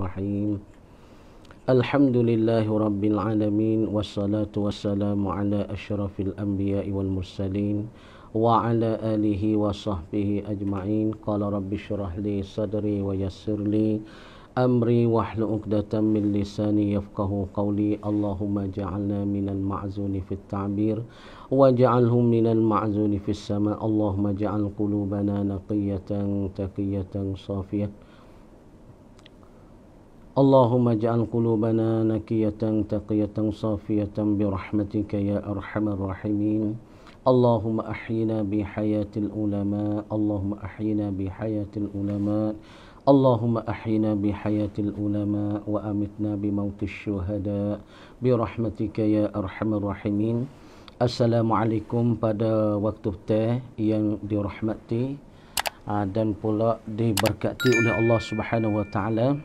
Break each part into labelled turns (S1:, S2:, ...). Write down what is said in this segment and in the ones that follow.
S1: الرحيم الحمد لله رب العالمين والصلاة والسلام على أشرف الأنبياء والمرسلين وعلى آله وصحبه أجمعين قال رب اشرح لي صدري ويسر لي أمري وحل أقدة من لساني يفقه قولي اللهم جعلنا من المعزون في التعبير واجعلهم من المعزون في السماء اللهم اجعل قلوبنا نقية تقية صافية Allahumma ja'al qulubana nakiyatan taqiyatan safiyatan bi rahmatika ya arhamar rahimin. Allahumma ahyina bi hayatil ulama. Allahumma ahyina bi hayatil ulama. اللهم أحينا بحياة العلماء وأمتنا بموت الشهداء برحمتك يا أرحم الراحمين السلام عليكم pada waktu teh yang dirahmati ah, dan pula diberkati oleh Allah Subhanahu wa taala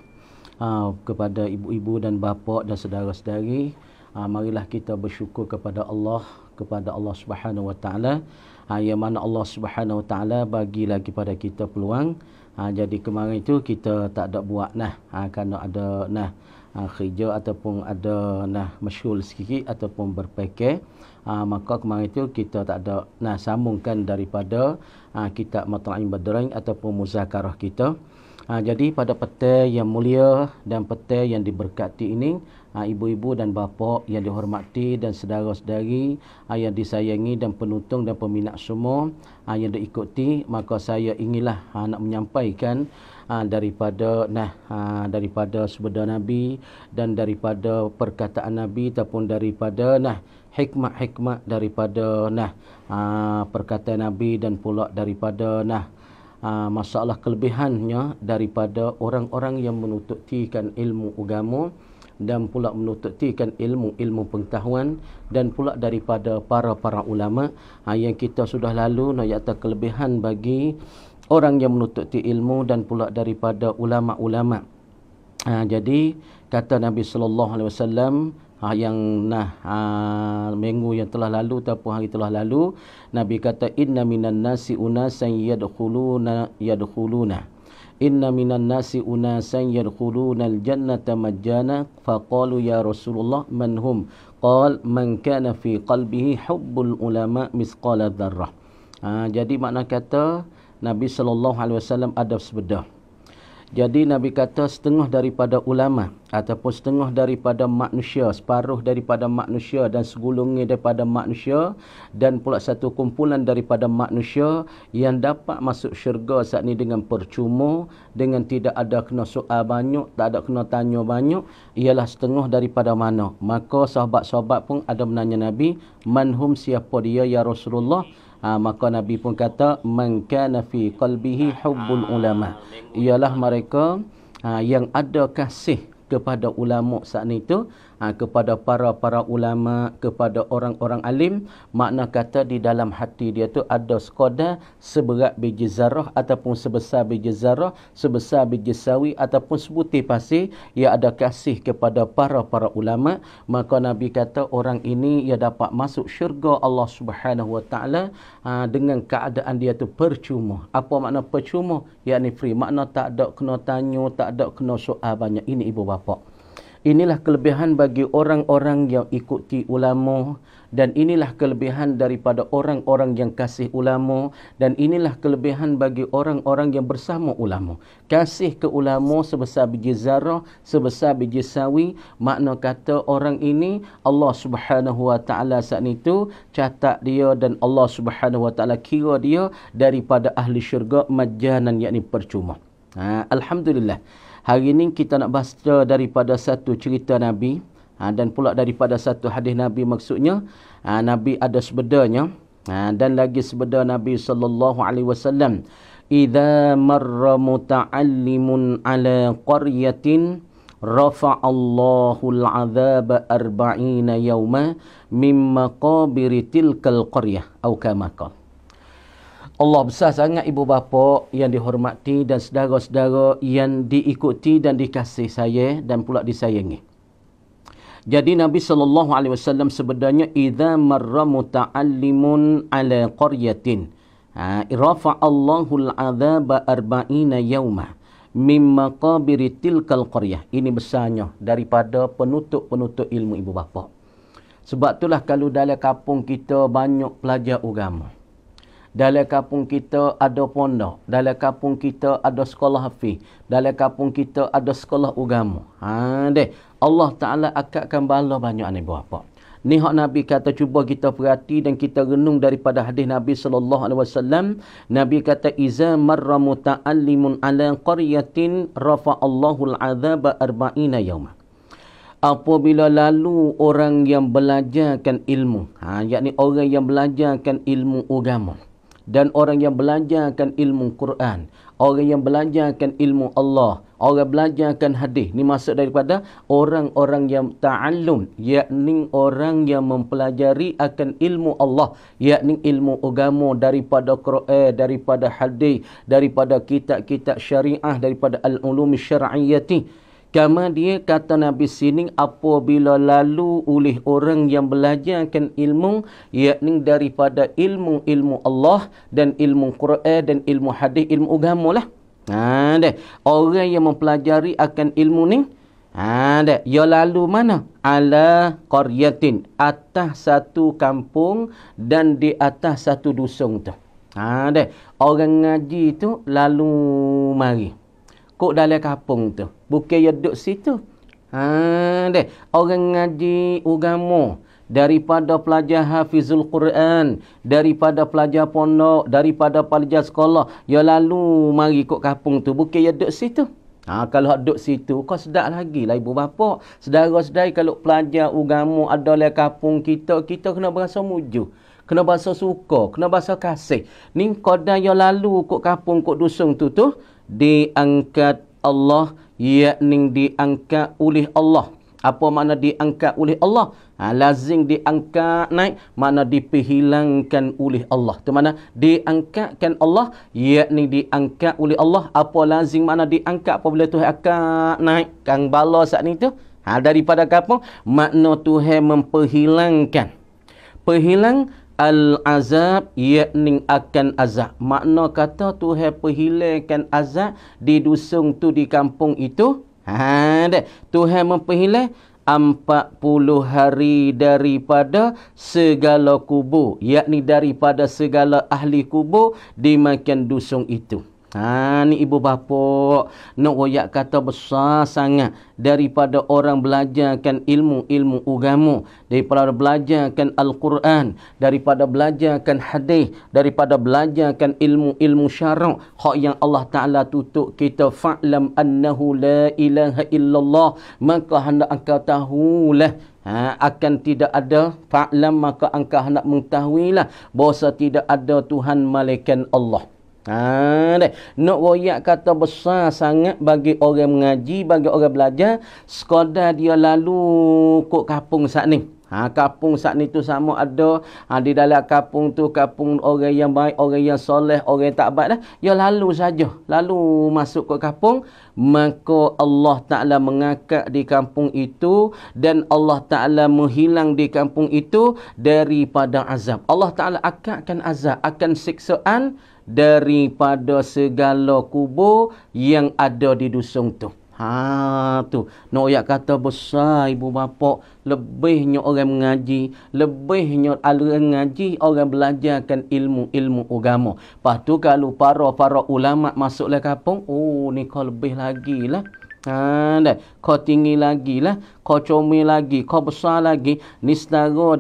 S1: Ah, kepada ibu-ibu dan bapa dan saudara-saudari ha, marilah kita bersyukur kepada Allah kepada Allah Subhanahu Wa Taala ha, yang mana Allah Subhanahu Wa Taala bagi lagi pada kita peluang ha, jadi kemarin itu kita tak ada buat nah ha, kerana ada nah ha, kerja ataupun ada nah masyhul sikit ataupun berpeke ha, maka kemarin itu kita tak ada nah sambungkan daripada ha, kitab matra'in badrain ataupun muzakarah kita Ha, jadi pada petai yang mulia dan petai yang diberkati ini, ha, ibu-ibu dan bapa yang dihormati dan sedara-sedari ha, yang disayangi dan penuntung dan peminat semua ha, yang diikuti, maka saya ingilah ha, nak menyampaikan ha, daripada nah ha, daripada sebenda Nabi dan daripada perkataan Nabi ataupun daripada nah hikmah-hikmah daripada nah ha, perkataan Nabi dan pula daripada nah Ah, masalah kelebihannya daripada orang-orang yang menuntutkan ilmu agama dan pula menuntutkan ilmu-ilmu pengetahuan dan pula daripada para-para ulama ha, yang kita sudah lalu nak kelebihan bagi orang yang menuntutkan ilmu dan pula daripada ulama-ulama. Ha, jadi kata Nabi sallallahu alaihi wasallam ha, yang nah ha, minggu yang telah lalu ataupun hari telah lalu nabi kata inna minan nasi unasan yadkhuluna yadkhuluna inna minan nasi unasan yadkhuluna aljannata majjana faqalu ya rasulullah manhum? qal man kana fi qalbihi hubbul ulama misqala dzarrah ha, jadi makna kata nabi sallallahu alaihi wasallam ada sebedah jadi Nabi kata setengah daripada ulama ataupun setengah daripada manusia, separuh daripada manusia dan segulungnya daripada manusia dan pula satu kumpulan daripada manusia yang dapat masuk syurga saat ini dengan percuma, dengan tidak ada kena soal banyak, tak ada kena tanya banyak, ialah setengah daripada mana. Maka sahabat-sahabat pun ada menanya Nabi, manhum siapa dia ya Rasulullah? ha, maka nabi pun kata mankana fi qalbihi hubbul ah, ulama ialah mereka ha, yang ada kasih kepada ulama saat itu ha, kepada para-para ulama, kepada orang-orang alim, makna kata di dalam hati dia tu ada sekadar seberat biji zarah ataupun sebesar biji zarah, sebesar biji sawi ataupun sebutir pasir ia ada kasih kepada para-para ulama, maka Nabi kata orang ini ia dapat masuk syurga Allah Subhanahu Wa Taala ah, dengan keadaan dia tu percuma. Apa makna percuma? Yakni free. Makna tak ada kena tanya, tak ada kena soal banyak. Ini ibu bapa. Inilah kelebihan bagi orang-orang yang ikuti ulama dan inilah kelebihan daripada orang-orang yang kasih ulama dan inilah kelebihan bagi orang-orang yang bersama ulama. Kasih ke ulama sebesar biji zarah, sebesar biji sawi, makna kata orang ini Allah Subhanahu Wa Taala saat itu catat dia dan Allah Subhanahu Wa Taala kira dia daripada ahli syurga majanan yakni percuma. Ha, alhamdulillah. Hari ini kita nak baca daripada satu cerita Nabi ha, dan pula daripada satu hadis Nabi maksudnya ha, Nabi ada sebenarnya ha, dan lagi sebenar Nabi sallallahu alaihi wasallam idza marra muta'allimun ala qaryatin rafa Allahu al-'adzab arba'in yawma mimma qabiri tilkal qariyah atau kama Allah besar sangat ibu bapa yang dihormati dan sedara-sedara yang diikuti dan dikasih saya dan pula disayangi. Jadi Nabi sallallahu alaihi wasallam sebenarnya idza marra muta'allimun ala qaryatin ha, rafa Allahu al'adaba arba'ina yawma min maqabir tilkal qaryah. Ini besarnya daripada penutup-penutup ilmu ibu bapa. Sebab itulah kalau dalam kampung kita banyak pelajar agama. Dalam kampung kita ada pondok. Dalam kampung kita ada sekolah hafiz. Dalam kampung kita ada sekolah agama. Ha deh. Allah Taala akan bala banyak ni buat apa? Ni hak Nabi kata cuba kita perhati dan kita renung daripada hadis Nabi sallallahu alaihi wasallam. Nabi kata iza marra muta'allimun ala qaryatin rafa Allahul azaba arba'ina yawma. Apabila lalu orang yang belajarkan ilmu, ha yakni orang yang belajarkan ilmu agama dan orang yang belajarkan ilmu Quran, orang yang belajarkan ilmu Allah, orang belajarkan hadis. Ini maksud daripada orang-orang yang ta'allum, yakni orang yang mempelajari akan ilmu Allah, yakni ilmu agama daripada Quran, daripada hadis, daripada kitab-kitab syariah, daripada al-ulum syar'iyyati. Kama dia kata Nabi sini apabila lalu oleh orang yang belajarkan ilmu yakni daripada ilmu-ilmu Allah dan ilmu Quran dan ilmu hadis ilmu agama lah. Ha deh. Orang yang mempelajari akan ilmu ni ha deh. Ya lalu mana? Ala qaryatin atas satu kampung dan di atas satu dusung tu. Ha deh. Orang ngaji tu lalu mari kok dalam kampung tu. Bukan ya duduk situ. Ha deh, orang ngaji agama daripada pelajar Hafizul Quran, daripada pelajar pondok, daripada pelajar sekolah, ya lalu mari kok kampung tu, bukan ya duduk situ. Ha, kalau hak duduk situ, kau sedap lagi lah ibu bapa. Sedara-sedai kalau pelajar ugamu ada dalam kampung kita, kita kena berasa muju. Kena berasa suka, kena berasa kasih. Ni dah yang lalu kok kampung, kok dusung tu tu, diangkat Allah yakni diangkat oleh Allah apa makna diangkat oleh Allah ha, lazim diangkat naik makna dipihilangkan oleh Allah itu mana diangkatkan Allah yakni diangkat oleh Allah apa lazim makna diangkat apabila Tuhan akan naik kang bala saat ni tu ha, daripada kapung makna Tuhan memperhilangkan perhilang Al-azab yakni akan azab. Makna kata Tuhan perhilangkan azab di dusung tu di kampung itu. Ha, dek. Tuhan memperhilang puluh hari daripada segala kubur. Yakni daripada segala ahli kubur makan dusung itu. Ha, ni ibu bapa nak royak kata besar sangat daripada orang belajarkan ilmu-ilmu agama, daripada belajarkan al-Quran, daripada belajarkan hadis, daripada belajarkan ilmu-ilmu syarak. Hak yang Allah Taala tutup kita fa'lam annahu la ilaha illallah, maka hendak engkau tahulah Ha, akan tidak ada fa'lam maka engkau hendak mengetahuilah bahawa tidak ada Tuhan malaikat Allah. Ha, dek. Nak royak kata besar sangat bagi orang mengaji, bagi orang belajar. Sekadar dia lalu kok kapung saat ni. Ha, kapung saat ni tu sama ada ha, Di dalam kapung tu Kapung orang yang baik Orang yang soleh Orang yang tak baik dah Ya lalu saja Lalu masuk ke kapung Maka Allah Ta'ala mengakak di kampung itu Dan Allah Ta'ala menghilang di kampung itu Daripada azab Allah Ta'ala akakkan azab Akan siksaan Daripada segala kubur Yang ada di dusung tu Ha tu, nak ayat kata besar ibu bapa, lebihnya orang mengaji, lebihnya alur mengaji orang belajarkan ilmu-ilmu agama. Lepas tu kalau para-para ulama masuk ke kampung, oh ni kau lebih lagi lah. Ha, dah. Kau tinggi lagi lah. Kau comel lagi. Kau besar lagi. Ni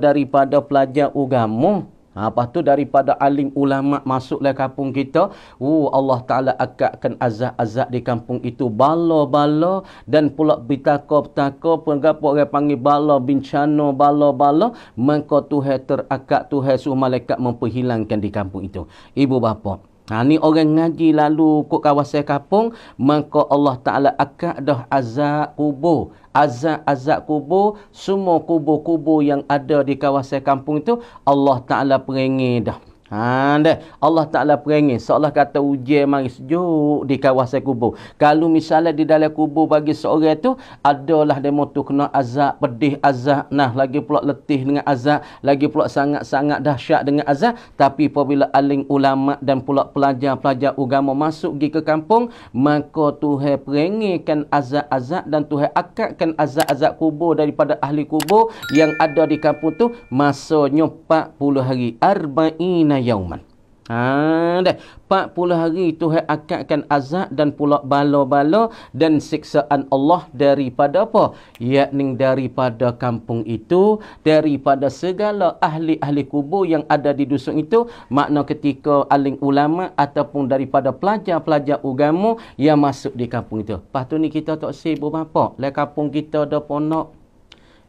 S1: daripada pelajar agama. Ha, lepas tu daripada alim ulama' masuklah kampung kita. Oh, Allah Ta'ala akakkan azab-azab di kampung itu. Bala-bala dan pula bitaka-bitaka. Pengapa orang panggil bala bincana, bala-bala. Maka Tuhai terakak, Tuhai suruh malaikat memperhilangkan di kampung itu. Ibu bapa. Ha, ni orang ngaji lalu kot kawasan kapung, maka Allah Ta'ala akak dah azak kubur. azak azak kubur, semua kubur-kubur yang ada di kawasan kampung itu, Allah Ta'ala peringi dah. Ha dah Allah Taala perangis seolah kata ujian mari sejuk di kawasan kubur. Kalau misalnya di dalam kubur bagi seorang tu adalah demo tu kena azab pedih azab nah lagi pula letih dengan azab lagi pula sangat-sangat dahsyat dengan azab tapi apabila aling ulama dan pula pelajar-pelajar agama masuk pergi ke kampung maka Tuhan perangikan azab-azab dan Tuhan akadkan azab-azab kubur daripada ahli kubur yang ada di kampung tu nyopak puluh hari arba'in yauman. Ha dah 40 hari Tuhan akadkan azab dan pula bala-bala dan siksaan Allah daripada apa? Yakni daripada kampung itu, daripada segala ahli-ahli kubur yang ada di dusun itu, makna ketika aling ulama ataupun daripada pelajar-pelajar agama yang masuk di kampung itu. Pastu ni kita tak sibuk apa, lah kampung kita ada ponok.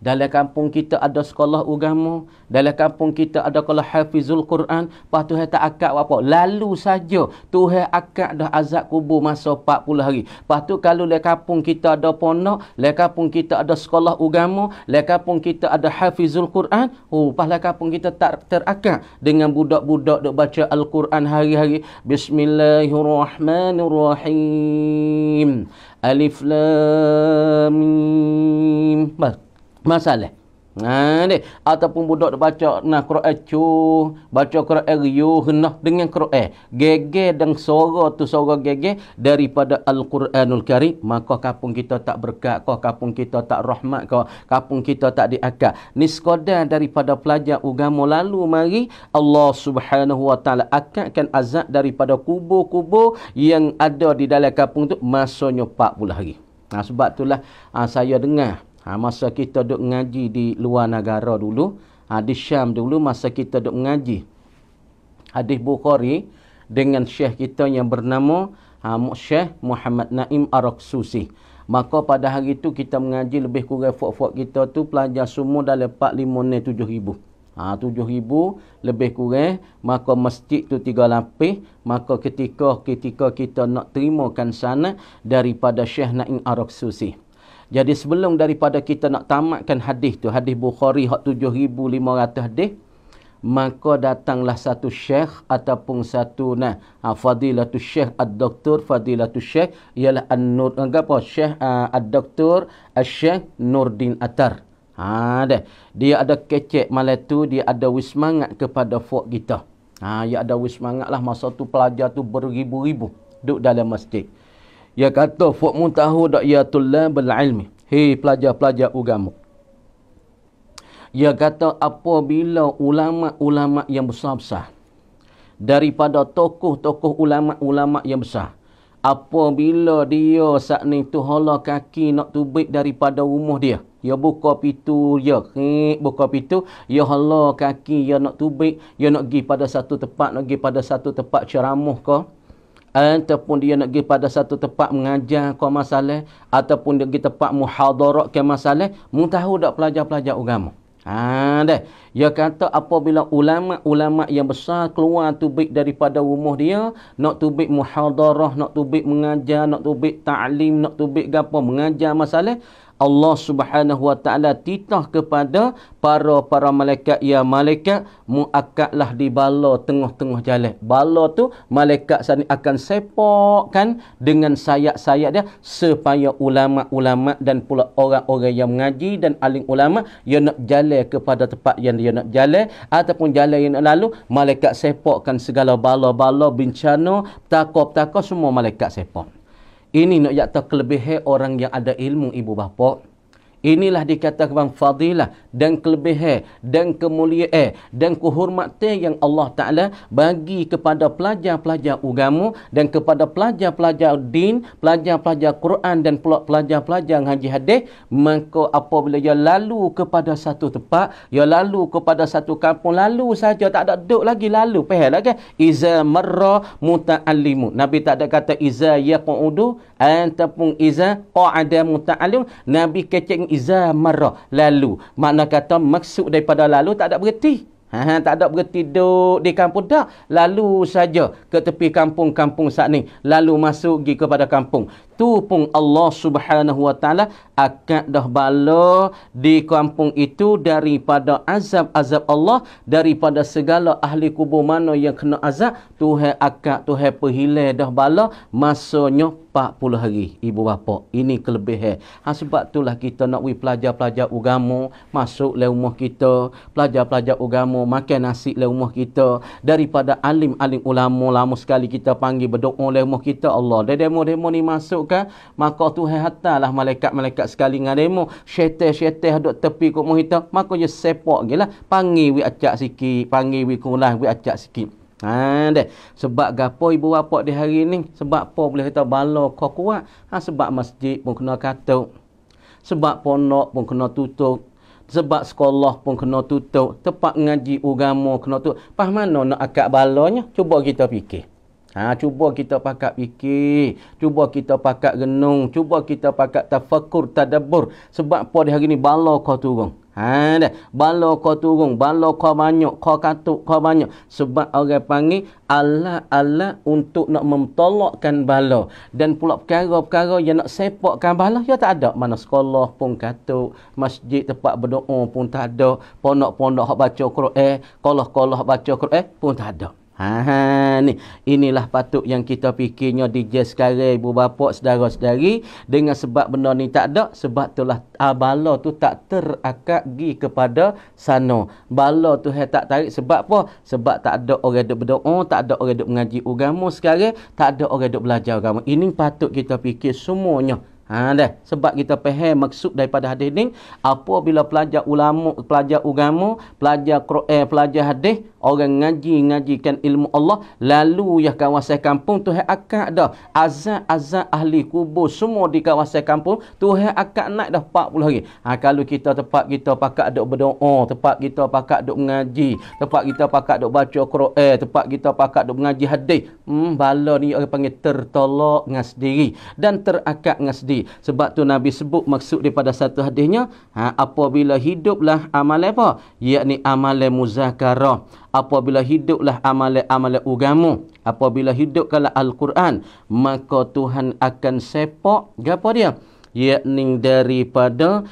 S1: Dalam kampung kita ada sekolah agama, dalam kampung kita ada sekolah Hafizul Quran, pas tu tak akak apa, apa. Lalu saja Tuhan akak dah azab kubur masa 40 hari. Pas tu kalau dalam kampung kita ada ponok, dalam kampung kita ada sekolah agama, dalam kampung kita ada Hafizul Quran, oh pas dalam kampung kita tak terakak dengan budak-budak dok baca Al-Quran hari-hari. Bismillahirrahmanirrahim. Alif Lam Mim masalah. Ha ni ataupun budak nak baca nah Quran cu, baca Quran riu hendak dengan Quran. Gege dan suara tu suara gege daripada Al-Quranul Karim, maka kampung kita tak berkat, kau kampung kita tak rahmat kau, kampung kita tak diakal. Ni sekadar daripada pelajar agama lalu mari Allah Subhanahu Wa Taala akalkan azab daripada kubur-kubur yang ada di dalam kampung tu masanya 40 hari. Nah ha, sebab itulah ha, saya dengar Ha, masa kita duduk ngaji di luar negara dulu. Ha, di Syam dulu masa kita duduk ngaji. Hadis Bukhari dengan syekh kita yang bernama ha, Syekh Muhammad Naim Araksusi. Maka pada hari itu kita mengaji lebih kurang fok-fok kita tu pelajar semua dah lepak lima ni tujuh ribu. Ha, tujuh ribu lebih kurang maka masjid tu tiga lapis maka ketika ketika kita nak terimakan sana daripada Syekh Naim Araksusi. Susi. Jadi sebelum daripada kita nak tamatkan hadis tu, hadis Bukhari hak 7500 hadis, maka datanglah satu syekh ataupun satu nah ha, fadilatul syekh ad-doktor fadilatul syekh ialah an-nur apa syekh uh, ha, ad-doktor syekh Nurdin Atar. Ha deh. Dia ada kecek malam tu dia ada wismangat kepada fuak kita. Ha dia ada wismangatlah masa tu pelajar tu beribu-ribu duduk dalam masjid. Ya kata fuk muntahu dak ya tulab ilmi. Hei pelajar-pelajar ugamu. Ya kata apabila ulama-ulama yang besar-besar daripada tokoh-tokoh ulama-ulama yang besar apabila dia sak ni tu hala kaki nak tubik daripada rumah dia ya buka pintu ya kik buka pintu ya hala kaki ya nak tubik ya nak pergi pada satu tempat nak pergi pada satu tempat ceramah ke ataupun dia nak pergi pada satu tempat mengajar kau masalah ataupun dia pergi tempat muhadarat ke masalah mung tahu pelajar-pelajar agama Ha deh. Dia kata apabila ulama-ulama yang besar keluar tubik daripada rumah dia, nak tubik muhadarah, nak tubik mengajar, nak tubik ta'lim, nak tubik gapo mengajar masalah, Allah Subhanahu Wa Taala titah kepada para-para malaikat ya malaikat muakkatlah di bala tengah-tengah jalan. Bala tu malaikat sana akan sepakkan dengan sayap-sayap dia supaya ulama-ulama dan pula orang-orang yang mengaji dan alim ulama yang nak jalan kepada tempat yang dia nak jalan ataupun jalan yang nak lalu malaikat sepakkan segala bala-bala bencana takut-takut semua malaikat sepak ini nak yakta kelebihan orang yang ada ilmu ibu bapa Inilah dikatakan fadilah dan kelebihan dan kemuliaan dan kehormatan yang Allah Ta'ala bagi kepada pelajar-pelajar agama dan kepada pelajar-pelajar din, pelajar-pelajar Quran dan pelajar-pelajar haji hadis. Maka apabila ia lalu kepada satu tempat, ia lalu kepada satu kampung, lalu saja tak ada duduk lagi, lalu. Pahal lah kan? Iza marra muta'allimu. Nabi tak ada kata iza yaqudu ataupun iza qa'ada muta'allim nabi kecek iza marra lalu makna kata maksud daripada lalu tak ada bererti ha, ha tak ada bererti duduk di kampung dah lalu saja ke tepi kampung-kampung saat ni lalu masuk pergi kepada kampung tu pun Allah Subhanahu Wa Taala akan dah bala di kampung itu daripada azab-azab Allah daripada segala ahli kubur mana yang kena azab Tuhan akan Tuhan perhilang dah bala masanya 40 hari ibu bapa ini kelebihan ha sebab itulah kita nak we pelajar-pelajar agama masuk le rumah kita pelajar-pelajar agama makan nasi le rumah kita daripada alim-alim ulama lama sekali kita panggil berdoa le rumah kita Allah demo-demo ni masuk kan maka Tuhan hatalah malaikat-malaikat sekali dengan demo syaitan-syaitan hadok tepi kok mohita maka je sepak gilah panggil wi acak sikit panggil wi kulah wi acak sikit Ha deh sebab gapo ibu bapa di hari ni sebab apa boleh kata bala kau kuat ha sebab masjid pun kena katuk sebab pondok pun kena tutup sebab sekolah pun kena tutup tempat ngaji agama kena tutup pas mana nak akak balanya cuba kita fikir Ha, cuba kita pakat fikir. Cuba kita pakat genung. Cuba kita pakat tafakur, tadabur. Sebab apa di hari ni bala kau turun. Ha, dah. Bala kau turun. Bala kau banyak. Kau katuk kau banyak. Sebab orang panggil Allah Allah untuk nak memtolakkan bala. Dan pula perkara-perkara yang nak sepakkan bala, ya tak ada. Mana sekolah pun katuk. Masjid tempat berdoa pun tak ada. Ponok-ponok baca Quran. Eh, Kolah-kolah baca Quran eh, pun tak ada. Ha, ha ni inilah patut yang kita fikirnya di je sekarang ibu bapa saudara-saudari dengan sebab benda ni tak ada sebab itulah ah, tu tak terakat gi kepada sano bala tu hai tak tarik sebab apa sebab tak ada orang duk berdoa tak ada orang duk mengaji agama sekarang tak ada orang duk belajar agama ini patut kita fikir semuanya Ha dah, sebab kita faham maksud daripada hadis ni, bila pelajar ulama, pelajar agama, pelajar Quran, eh, pelajar hadis, orang ngaji ngajikan ilmu Allah, lalu ya kawasan kampung tu akak dah. Azan-azan ahli kubur semua di kawasan kampung, tu akak naik dah 40 hari. Ha kalau kita tempat kita pakak dok berdoa, tempat kita pakak dok mengaji, tempat kita pakak dok baca Quran, eh, tempat kita pakak dok mengaji hadis, hmm bala ni orang panggil tertolak dengan sendiri dan terakak dengan sendiri sendiri sebab tu Nabi sebut maksud daripada satu hadisnya ha, apabila hiduplah amalan apa yakni amalan muzakarah apabila hiduplah amalan-amalan ugamu apabila hidup kala al-Quran maka Tuhan akan sepak gapo dia yakni daripada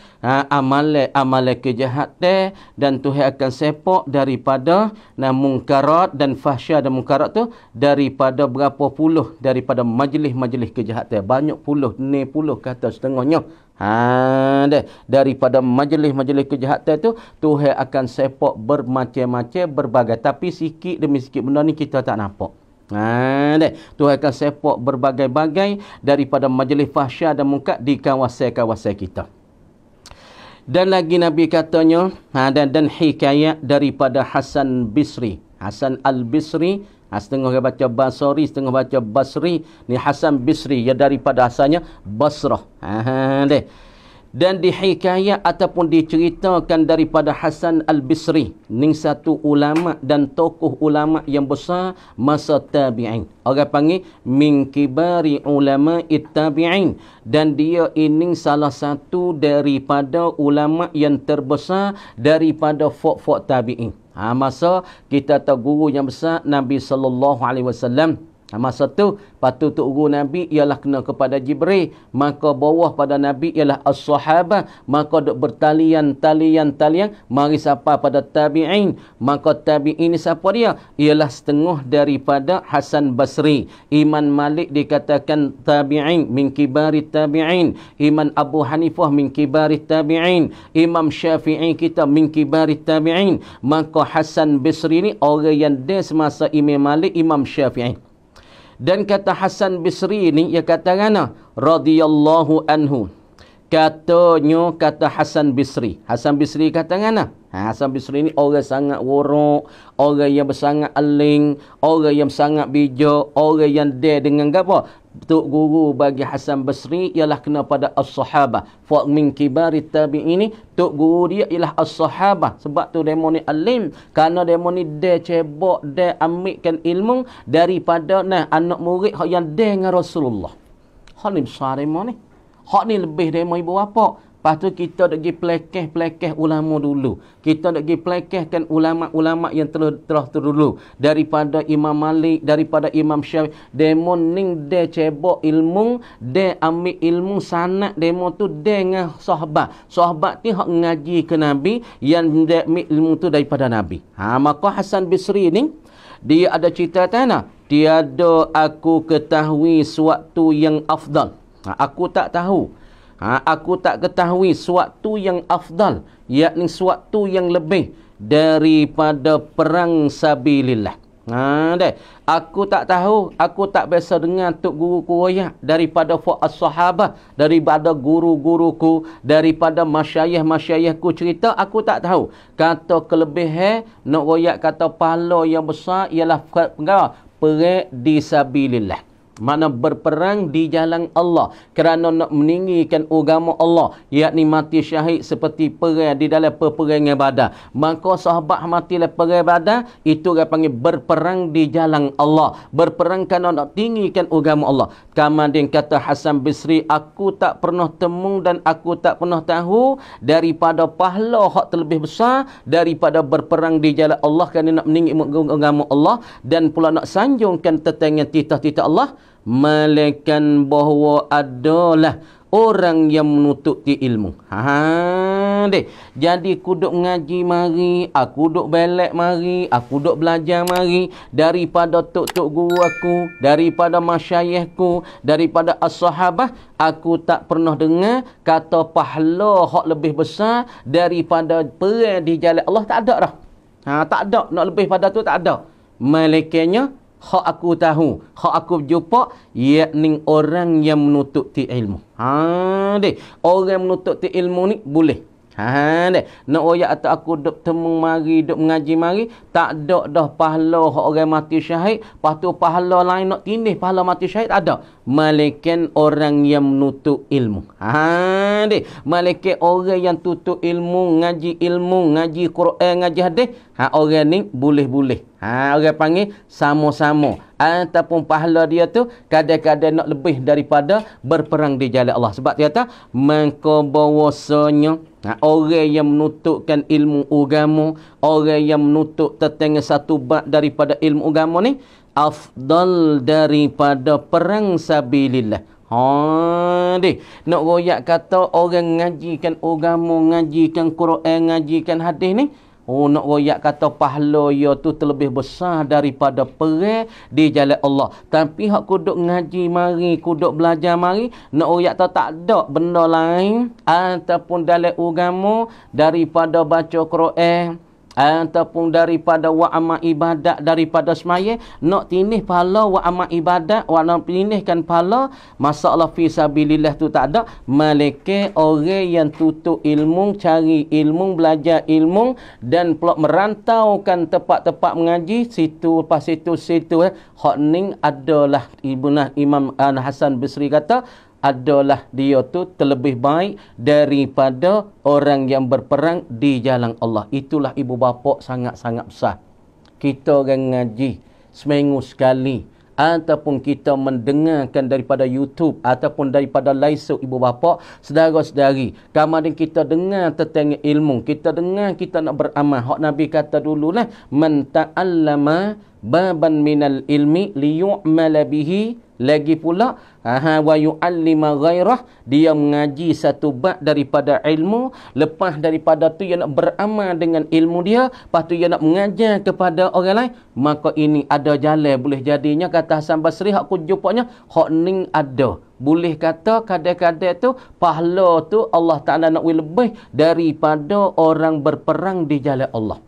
S1: amalan ha, amale kejahatan dan Tuhan akan sepak daripada namun karat dan fahsyah dan mungkarat tu daripada berapa puluh daripada majlis-majlis kejahatan banyak puluh ni puluh kata setengahnya ha deh. daripada majlis-majlis kejahatan tu Tuhan akan sepak bermacam-macam berbagai tapi sikit demi sikit benda ni kita tak nampak Ha, Tuhan akan sepak berbagai-bagai daripada majlis fahsyah dan mungkat di kawasan-kawasan kita. Dan lagi Nabi katanya, ha, dan, dan hikayat daripada Hasan Bisri. Hasan Al-Bisri, ha, setengah baca Basri, setengah baca Basri. Ni Hasan Bisri, ya daripada asalnya Basrah. Ha, ha, dan dihikayat ataupun diceritakan daripada Hasan Al-Bisri ning satu ulama dan tokoh ulama yang besar masa tabi'in orang panggil min kibari ulama tabi'in dan dia ini salah satu daripada ulama yang terbesar daripada fok-fok tabi'in ha, masa kita tahu guru yang besar Nabi sallallahu alaihi wasallam Masa tu, patut tu guru Nabi ialah kena kepada Jibril. Maka bawah pada Nabi ialah as-sahabah. Maka duk bertalian, talian, talian. Mari siapa pada tabi'in. Maka tabi'in ni siapa dia? Ialah setengah daripada Hasan Basri. Iman Malik dikatakan tabi'in. Minkibari tabi'in. Iman Abu Hanifah minkibari tabi'in. Imam Syafi'i kita minkibari tabi'in. Maka Hasan Basri ni orang yang dia semasa Imam Malik, Imam Syafi'i. Dan kata Hasan Bisri ni, ia kata mana? Radiyallahu anhu. Katanya, kata Hasan Bisri. Hasan Bisri kata mana? Ha, Hasan Bisri ni orang sangat warok, orang yang sangat aling, orang yang sangat bijak, orang yang dia dengan apa? Tok Guru bagi Hasan Basri ialah kena pada As-Sahabah. Fa'min kibari ini Tok Guru dia ialah As-Sahabah. Sebab tu demo ni alim. Kerana demo ni dia cebok, dia ambilkan ilmu daripada nah, anak murid yang dengar Rasulullah. Hal ni besar demo ni. Hak ni lebih demo ibu bapa. Lepas tu kita nak pergi pelekeh-pelekeh ulama dulu. Kita nak pergi pelekehkan ulama-ulama yang telah telah terdulu. Daripada Imam Malik, daripada Imam Syafiq. Demo ning de cebok ilmu, de ambil ilmu sana demo tu de dengan sahabat. Sahabat ni hak ngaji ke Nabi yang de ambil ilmu tu daripada Nabi. Ha, maka Hasan Bisri ni, dia ada cerita tanah. Tiada aku ketahui suatu yang afdal. Ha, aku tak tahu. Aku tak tahu. Ha, aku tak ketahui suatu yang afdal, yakni suatu yang lebih daripada perang sabilillah. Ha, dek. Aku tak tahu, aku tak biasa dengar Tok Guru Kuroyak daripada Fu'as Sahabah, daripada guru-guruku, daripada masyayah-masyayahku cerita, aku tak tahu. Kata kelebihan, nak royak kata pahala yang besar ialah perang di sabilillah mana berperang di jalan Allah kerana nak meninggikan agama Allah yakni mati syahid seperti perang di dalam peperangan badar maka sahabat mati dalam perang badar itu dia panggil berperang di jalan Allah berperang kerana nak tinggikan agama Allah kamandin kata Hasan Bisri aku tak pernah temu dan aku tak pernah tahu daripada pahala hak terlebih besar daripada berperang di jalan Allah kerana nak meninggikan agama Allah dan pula nak sanjungkan tetangan titah-titah Allah Malaikan bahawa adalah orang yang menutup ti ilmu. Ha, ha deh. Jadi aku duk ngaji mari, aku duduk belak mari, aku duduk belajar mari daripada tok-tok guru aku, daripada masyayihku, daripada as-sahabah, aku tak pernah dengar kata pahala hak lebih besar daripada perang di jalan Allah tak ada dah. Ha tak ada, nak lebih pada tu tak ada. Malaikannya hak aku tahu, hak aku jumpa yakni orang yang menutup ti ilmu. Ha deh, orang yang menutup ti ilmu ni boleh. Ha deh, nak oyak atau aku dok temu mari, dok mengaji mari, tak ada dah pahala hak orang mati syahid, lepas tu pahala lain nak tindih pahala mati syahid ada. Malaikat orang yang menutup ilmu. Ha deh, malaikat orang yang tutup ilmu, ngaji ilmu, ngaji Quran, ngaji hadis, ha orang ni boleh-boleh. Ha, orang panggil sama-sama. Ataupun pahala dia tu kadang-kadang nak lebih daripada berperang di jalan Allah. Sebab dia kata, mengkobawasanya. Ha, orang yang menutupkan ilmu ugamu, orang yang menutup tetangga satu bab daripada ilmu ugamu ni, afdal daripada perang sabilillah. Ha, di. Nak royak kata orang ngajikan agama, ngajikan Quran, ngajikan hadis ni, Oh nak royak kata pahala ya tu terlebih besar daripada perai di jalan Allah. Tapi hak kuduk ngaji mari, kuduk belajar mari, nak royak tak tak ada benda lain ataupun dalam agama daripada baca Quran, ataupun daripada wa'amak ibadat daripada semaya nak tinih pahala wa'amak ibadat wa nak tinihkan pahala masalah fisabilillah tu tak ada malaikat orang yang tutup ilmu cari ilmu belajar ilmu dan pula kan tempat-tempat mengaji situ lepas situ situ eh hak ning adalah ibnu imam an eh, hasan basri kata adalah dia tu terlebih baik daripada orang yang berperang di jalan Allah. Itulah ibu bapa sangat-sangat besar. Kita orang ngaji seminggu sekali ataupun kita mendengarkan daripada YouTube ataupun daripada laisuk ibu bapa, saudara sedari. kemudian kita dengar tentang ilmu, kita dengar kita nak beramal. Hak Nabi kata dululah, man ta'allama baban minal ilmi liyu'mala bihi lagi pula wa yuallima ghairah dia mengaji satu bab daripada ilmu lepas daripada tu dia nak beramal dengan ilmu dia lepas tu dia nak mengajar kepada orang lain maka ini ada jalan boleh jadinya kata Hasan Basri hak ku jumpanya hak ning ada boleh kata kadang-kadang tu pahala tu Allah Taala nak lebih daripada orang berperang di jalan Allah.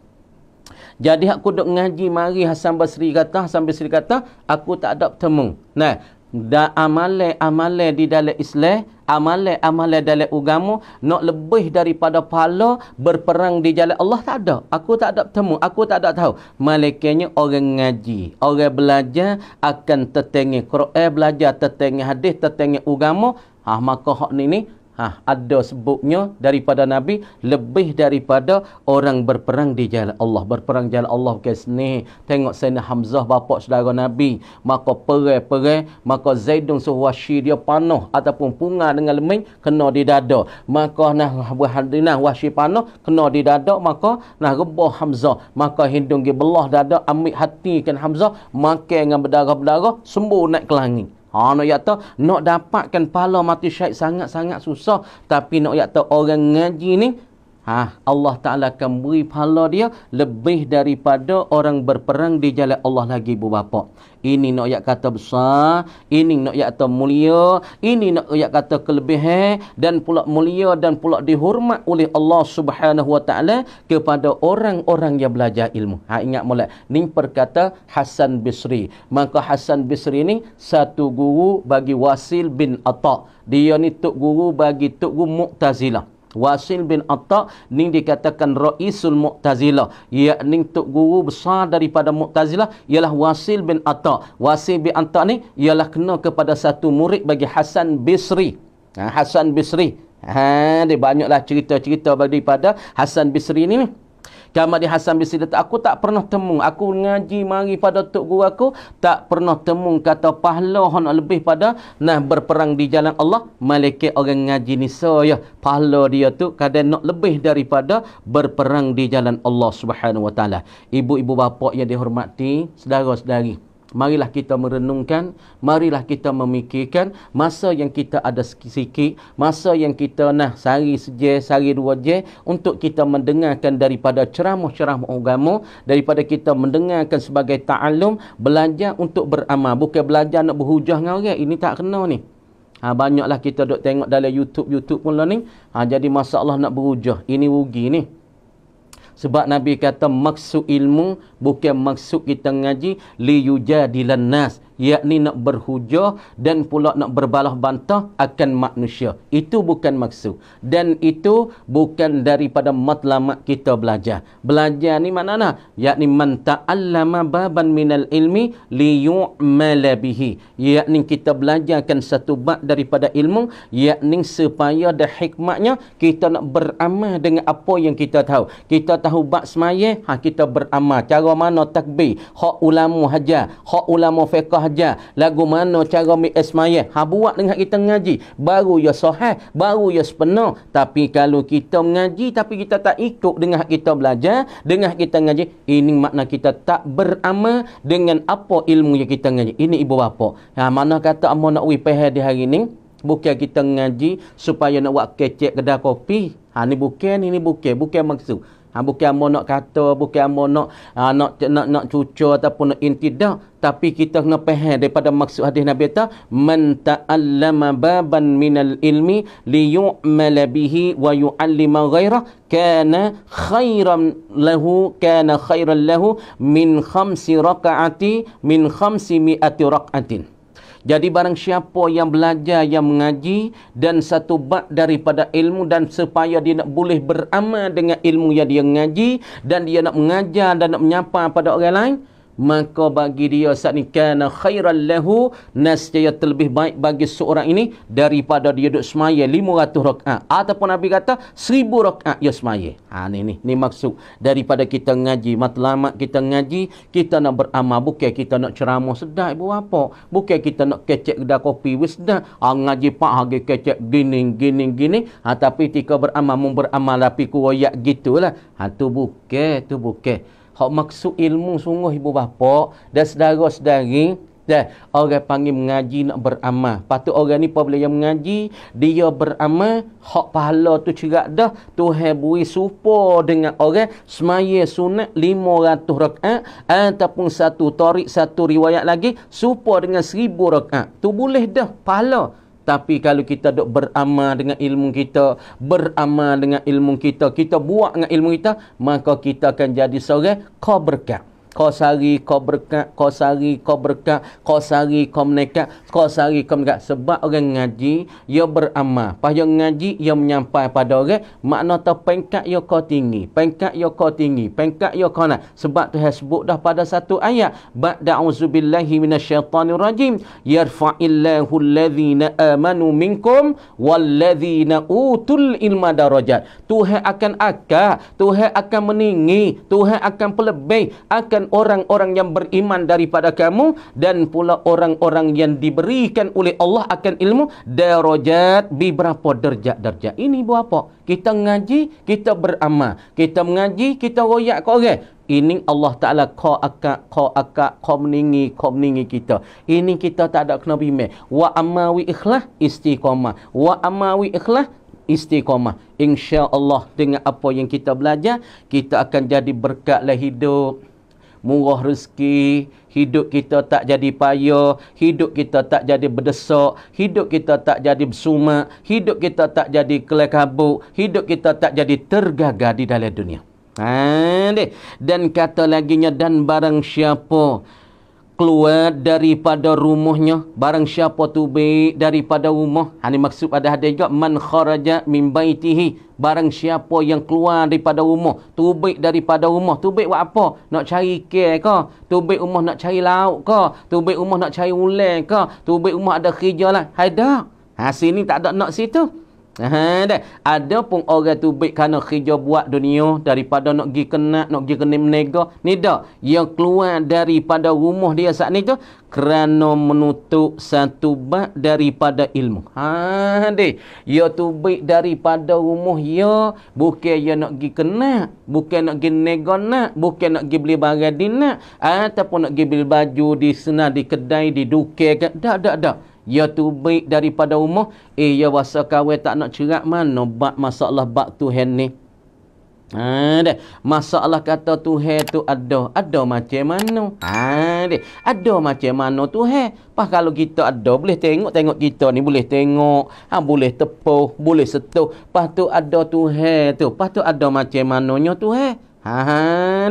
S1: Jadi aku duk ngaji mari Hasan Basri kata, Hasan Basri kata, aku tak ada bertemu. Nah, da amale amale di dalam Islam, amale amale dalam agama nak lebih daripada pahala berperang di jalan Allah tak ada. Aku tak ada bertemu, aku tak ada tahu. Malaikatnya orang ngaji, orang belajar akan tertengih Quran, belajar tetengi hadis, tetengi agama. Ah maka hak ni ni Ha, ada sebutnya daripada Nabi lebih daripada orang berperang di jalan Allah. Berperang jalan Allah ke sini. Tengok Sayyidina Hamzah bapak saudara Nabi. Maka perai-perai. Maka Zaidun suhuasyi dia panuh. Ataupun punga dengan lemin kena di dada. Maka nah berhadinah wasyi panuh kena di dada. Maka nah rebah Hamzah. Maka hindungi dia belah dada. Ambil hati kan Hamzah. maka dengan berdarah-berdarah. Sembuh naik ke langit. Ha no yak ta nak dapatkan pahala mati syahid sangat-sangat susah tapi nak yak ta orang ngaji ni ha, Allah Ta'ala akan beri pahala dia lebih daripada orang berperang di jalan Allah lagi ibu bapa. Ini nak yak kata besar, ini nak yak kata mulia, ini nak yak kata kelebihan dan pula mulia dan pula dihormat oleh Allah Subhanahu Wa Ta'ala kepada orang-orang yang belajar ilmu. Ha, ingat mula, ni perkata Hasan Bisri. Maka Hasan Bisri ni satu guru bagi Wasil bin Atta. Dia ni tok guru bagi tok guru Mu'tazilah. Wasil bin Atta ni dikatakan Raisul Mu'tazilah yakni tok guru besar daripada Mu'tazilah ialah Wasil bin Atta Wasil bin Atta ni ialah kena kepada satu murid bagi Hasan Bisri ha, Hasan Bisri ha, dia banyaklah cerita-cerita daripada Hasan Bisri ni, ni di Hasan bin Sidat, aku tak pernah temu. Aku ngaji mari pada Tok Guru aku, tak pernah temu kata pahlawan hana lebih pada nah berperang di jalan Allah. Malaikat orang ngaji ni so ya. Pahala dia tu kadang nak lebih daripada berperang di jalan Allah Subhanahu SWT. Ibu-ibu bapa yang dihormati, sedara-sedari. Marilah kita merenungkan, marilah kita memikirkan masa yang kita ada sikit-sikit, masa yang kita nak sehari seje, sehari dua je untuk kita mendengarkan daripada ceramah-ceramah agama, daripada kita mendengarkan sebagai ta'alum, belajar untuk beramal. Bukan belajar nak berhujah dengan orang, ini tak kena ni. Ha, banyaklah kita duk tengok dalam YouTube-YouTube pun lah ni. Ha, jadi masalah nak berhujah, ini rugi ni sebab Nabi kata maksud ilmu bukan maksud kita ngaji li yujadilannas yakni nak berhujah dan pula nak berbalah bantah akan manusia. Itu bukan maksud. Dan itu bukan daripada matlamat kita belajar. Belajar ni mana nak? Yakni man ta'allama baban minal ilmi liyu'mala bihi. Yakni kita belajarkan satu bab daripada ilmu, yakni supaya ada hikmatnya kita nak beramal dengan apa yang kita tahu. Kita tahu bab semaya, ha, kita beramal. Cara mana takbir? Hak ulama hajar, hak ulama fiqah hajar lagu mana cara mi esmaya ha buat dengan kita ngaji baru ya sahih baru ya sepenuh tapi kalau kita mengaji tapi kita tak ikut dengan kita belajar dengan kita ngaji ini makna kita tak berama dengan apa ilmu yang kita ngaji ini ibu bapa ha mana kata amo nak wi di hari ini bukan kita ngaji supaya nak buat kecek kedai kopi ha ni bukan ini bukan bukan maksud Ha, bukan mau nak kata, bukan mau nak, ha, nak, nak, nak cucu ataupun nak intidak. Tapi kita kena faham daripada maksud hadis Nabi kata, Man ta'allama baban minal ilmi liyu'mala bihi wa yu'allima ghairah kana khairan lahu kana khairan lahu min khamsi raka'ati min khamsi mi'ati raka'atin. Jadi barang siapa yang belajar, yang mengaji dan satu bak daripada ilmu dan supaya dia nak boleh beramal dengan ilmu yang dia mengaji dan dia nak mengajar dan nak menyapa pada orang lain, maka bagi dia saat ni kana khairan lahu nasjaya terlebih baik bagi seorang ini daripada dia duduk semaya 500 rakaat ataupun Nabi kata 1000 rakaat dia semaya ha, ni ni ni maksud daripada kita ngaji matlamat kita ngaji kita nak beramal bukan kita nak ceramah sedap ibu apa bukan kita nak kecek kedai kopi wis dah ha, ngaji pak hage kecek gini gini gini ha, tapi tika beramal mun beramal tapi kuoyak gitulah ha tu bukan tu bukan hak maksud ilmu sungguh ibu bapa dan saudara-saudari dan orang panggil mengaji nak beramal. Patut orang ni boleh yang mengaji, dia beramal, hak pahala tu cerak dah, tu beri supo dengan orang semaya sunat 500 rakaat ataupun satu tarik satu riwayat lagi supo dengan 1000 rakaat. Tu boleh dah pahala. Tapi kalau kita dok beramal dengan ilmu kita, beramal dengan ilmu kita, kita buat dengan ilmu kita, maka kita akan jadi seorang kau berkat kau sari kau berkat kau sari kau berkat kau sari kau menekat kau sari kau menekat sebab orang ngaji ia beramal pas yang ngaji ia menyampai pada orang makna tu pengkat ia kau tinggi pengkat ia kau tinggi pengkat ia kau nak sebab tu sebut dah pada satu ayat ba'da auzubillahi minasyaitanir rajim yarfa'illahu alladhina amanu minkum walladhina utul ilma darajat tuhan akan akak tuhan akan meninggi tuhan akan pelebih akan orang-orang yang beriman daripada kamu dan pula orang-orang yang diberikan oleh Allah akan ilmu darajat berapa derja-derja ini buat apa kita ngaji kita beramal kita mengaji kita royak kau orang ini Allah Ta'ala kau akak, kau akak, kau meningi, kau meningi kita. Ini kita tak ada kena bimbing. Wa amawi ikhlas istiqamah. Wa amawi ikhlas istiqamah. Insya Allah dengan apa yang kita belajar, kita akan jadi berkatlah hidup murah rezeki, hidup kita tak jadi payah, hidup kita tak jadi berdesak, hidup kita tak jadi bersumak, hidup kita tak jadi kelekabuk, hidup kita tak jadi tergagah di dalam dunia. Ha, dan kata laginya, dan barang siapa keluar daripada rumahnya barang siapa tubik daripada rumah ini ha, maksud ada hadis juga man kharaja min baitihi barang siapa yang keluar daripada rumah tu tubik daripada rumah tu tubik buat apa nak cari ikan ke tubik rumah nak cari lauk ke tubik rumah nak cari ulan ke tubik rumah ada kerja lah haida ha sini tak ada nak situ Ha, ada pun orang tu baik kerana kerja buat dunia daripada nak gi kena, nak gi kena menega. Ni tak. Yang keluar daripada rumah dia saat ni tu kerana menutup satu bak daripada ilmu. Ha, dek. Ya tu baik daripada rumah ya. Bukan ya nak gi kena. Bukan nak gi nego nak. Bukan nak gi beli barang di Ataupun nak gi beli baju di sana, di kedai, di duke. Tak, tak, tak ya tu baik daripada rumah eh ya wasa kawin tak nak cerak mana bab masalah bab Tuhan ni ha deh masalah kata Tuhan tu ada ada macam mana ha deh ada macam mana Tuhan pas kalau kita ada boleh tengok tengok kita ni boleh tengok ha boleh tepuk boleh setuh pas tu ada Tuhan tu pas tu ada macam mana? mananya Tuhan Ha ha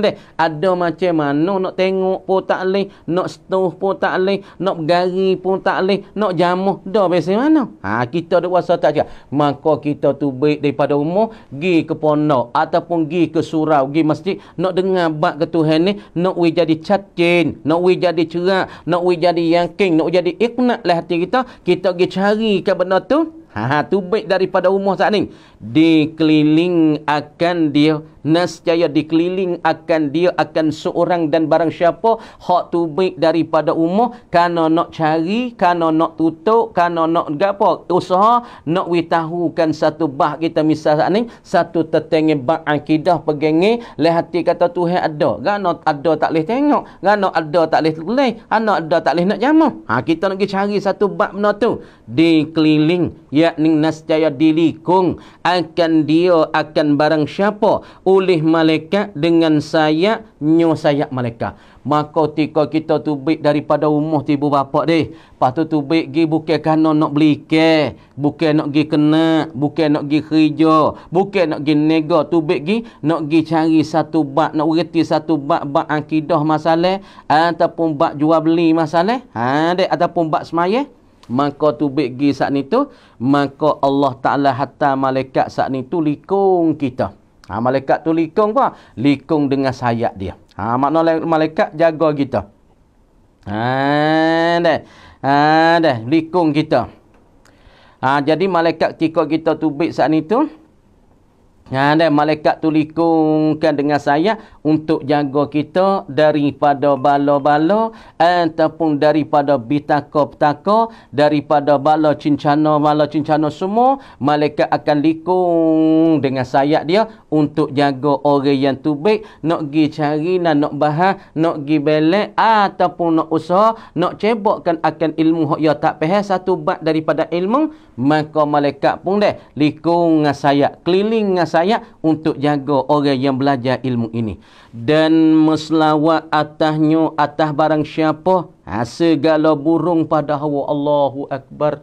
S1: de. Ada macam mana nak tengok pun tak leh, nak setuh pun tak leh, nak bergari pun tak leh, nak jamuh dah biasa mana? Ha kita ada kuasa tak cakap. Maka kita tu baik daripada rumah, gi ke pondok ataupun gi ke surau, gi masjid nak dengar bab ke Tuhan ni, nak we jadi cacin, nak we jadi cerak, nak we jadi yakin, nak we jadi ikhnat lah hati kita, kita pergi cari ke benda tu. ha, ha tu baik daripada rumah saat ni dikeliling akan dia nescaya dikeliling akan dia akan seorang dan barang siapa hak tu baik daripada umur kerana nak cari kerana nak tutup kerana nak apa usaha nak witahukan satu bah kita misal saat ni satu tertengi bah akidah pegengi leh hati kata Tuhan ada kerana ada tak boleh tengok kerana ada tak boleh leh kerana ada tak boleh nak jamah ha, kita nak pergi cari satu bah benda tu dikeliling yakni nescaya dilikung akan dia akan barang siapa oleh malaikat dengan saya nyu sayap malaikat maka tika kita tu tubik daripada rumah tibu bapak deh lepas tu tubik gi bukan kerana nak beli ke bukan nak gi kena bukan nak gi kerja bukan nak gi nego tu tubik gi nak gi cari satu bab nak ureti satu bab bab akidah masalah ataupun bab jual beli masalah ha dek ataupun bab semayah maka tu baik pergi saat ni tu maka Allah Ta'ala hatta malaikat saat ni tu likung kita ha, malaikat tu likung apa? likung dengan sayap dia ha, makna malaikat jaga kita ha, dah. Ha, dah. likung kita ha, jadi malaikat ketika kita tu baik saat ni tu Ha dan malaikat tu likungkan dengan saya untuk jaga kita daripada bala-bala ataupun daripada bitaka-bitaka daripada bala cincana bala cincana semua malaikat akan likung dengan saya dia untuk jaga orang yang tu baik nak gi cari nak nak bahas nak gi belek ataupun nak usaha nak cebokkan akan ilmu hak ya tak payah satu bab daripada ilmu maka malaikat pun deh likung dengan saya keliling dengan saya untuk jaga orang yang belajar ilmu ini dan meslawat atasnya atas barang siapa ha, segala burung pada hawa Allahu akbar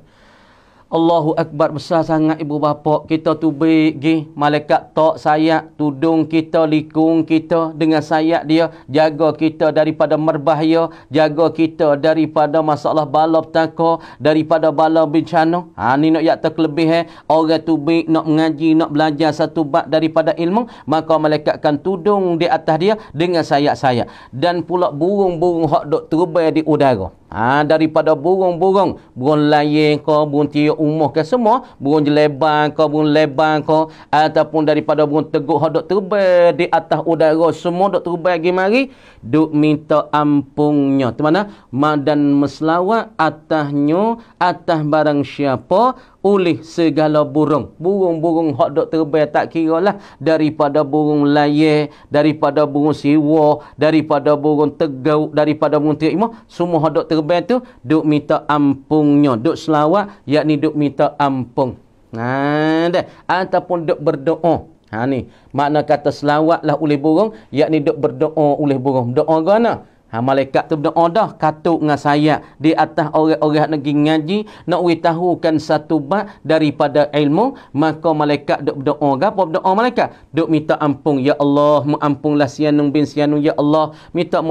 S1: Allahu Akbar besar sangat ibu bapa kita tu pergi malaikat tok sayat tudung kita likung kita dengan sayat dia jaga kita daripada merbahaya jaga kita daripada masalah bala petaka daripada bala bencana ha ni nak yak terlebih eh orang tu baik nak mengaji nak belajar satu bab daripada ilmu maka malaikat akan tudung di atas dia dengan sayat-sayat dan pula burung-burung hak dok terbang di udara Ha, daripada burung-burung, burung layang ke, burung tiuk umuh ke semua, burung jelebang ke, burung lebang ke, ataupun daripada burung teguk yang duduk terbang di atas udara, semua duduk terbang lagi mari, duduk minta ampungnya. Teman-teman, madan meslawat atasnya, atah barang siapa, oleh segala burung. Burung-burung hak dok terbang tak kira lah daripada burung laye, daripada burung siwa, daripada burung tegau, daripada burung terimah, semua hak dok terbang tu duk minta ampungnya, duk selawat yakni duk minta ampung. Ha dah ataupun duk berdoa. Ha ni, makna kata selawatlah oleh burung yakni duk berdoa oleh burung. Doa gana? Ha, malaikat tu berdoa dah katuk dengan saya di atas orang-orang negeri ngaji nak beritahukan satu bab daripada ilmu maka malaikat duk berdoa gapo berdoa malaikat duk minta ampun ya Allah mengampunlah sianung bin sianung ya Allah minta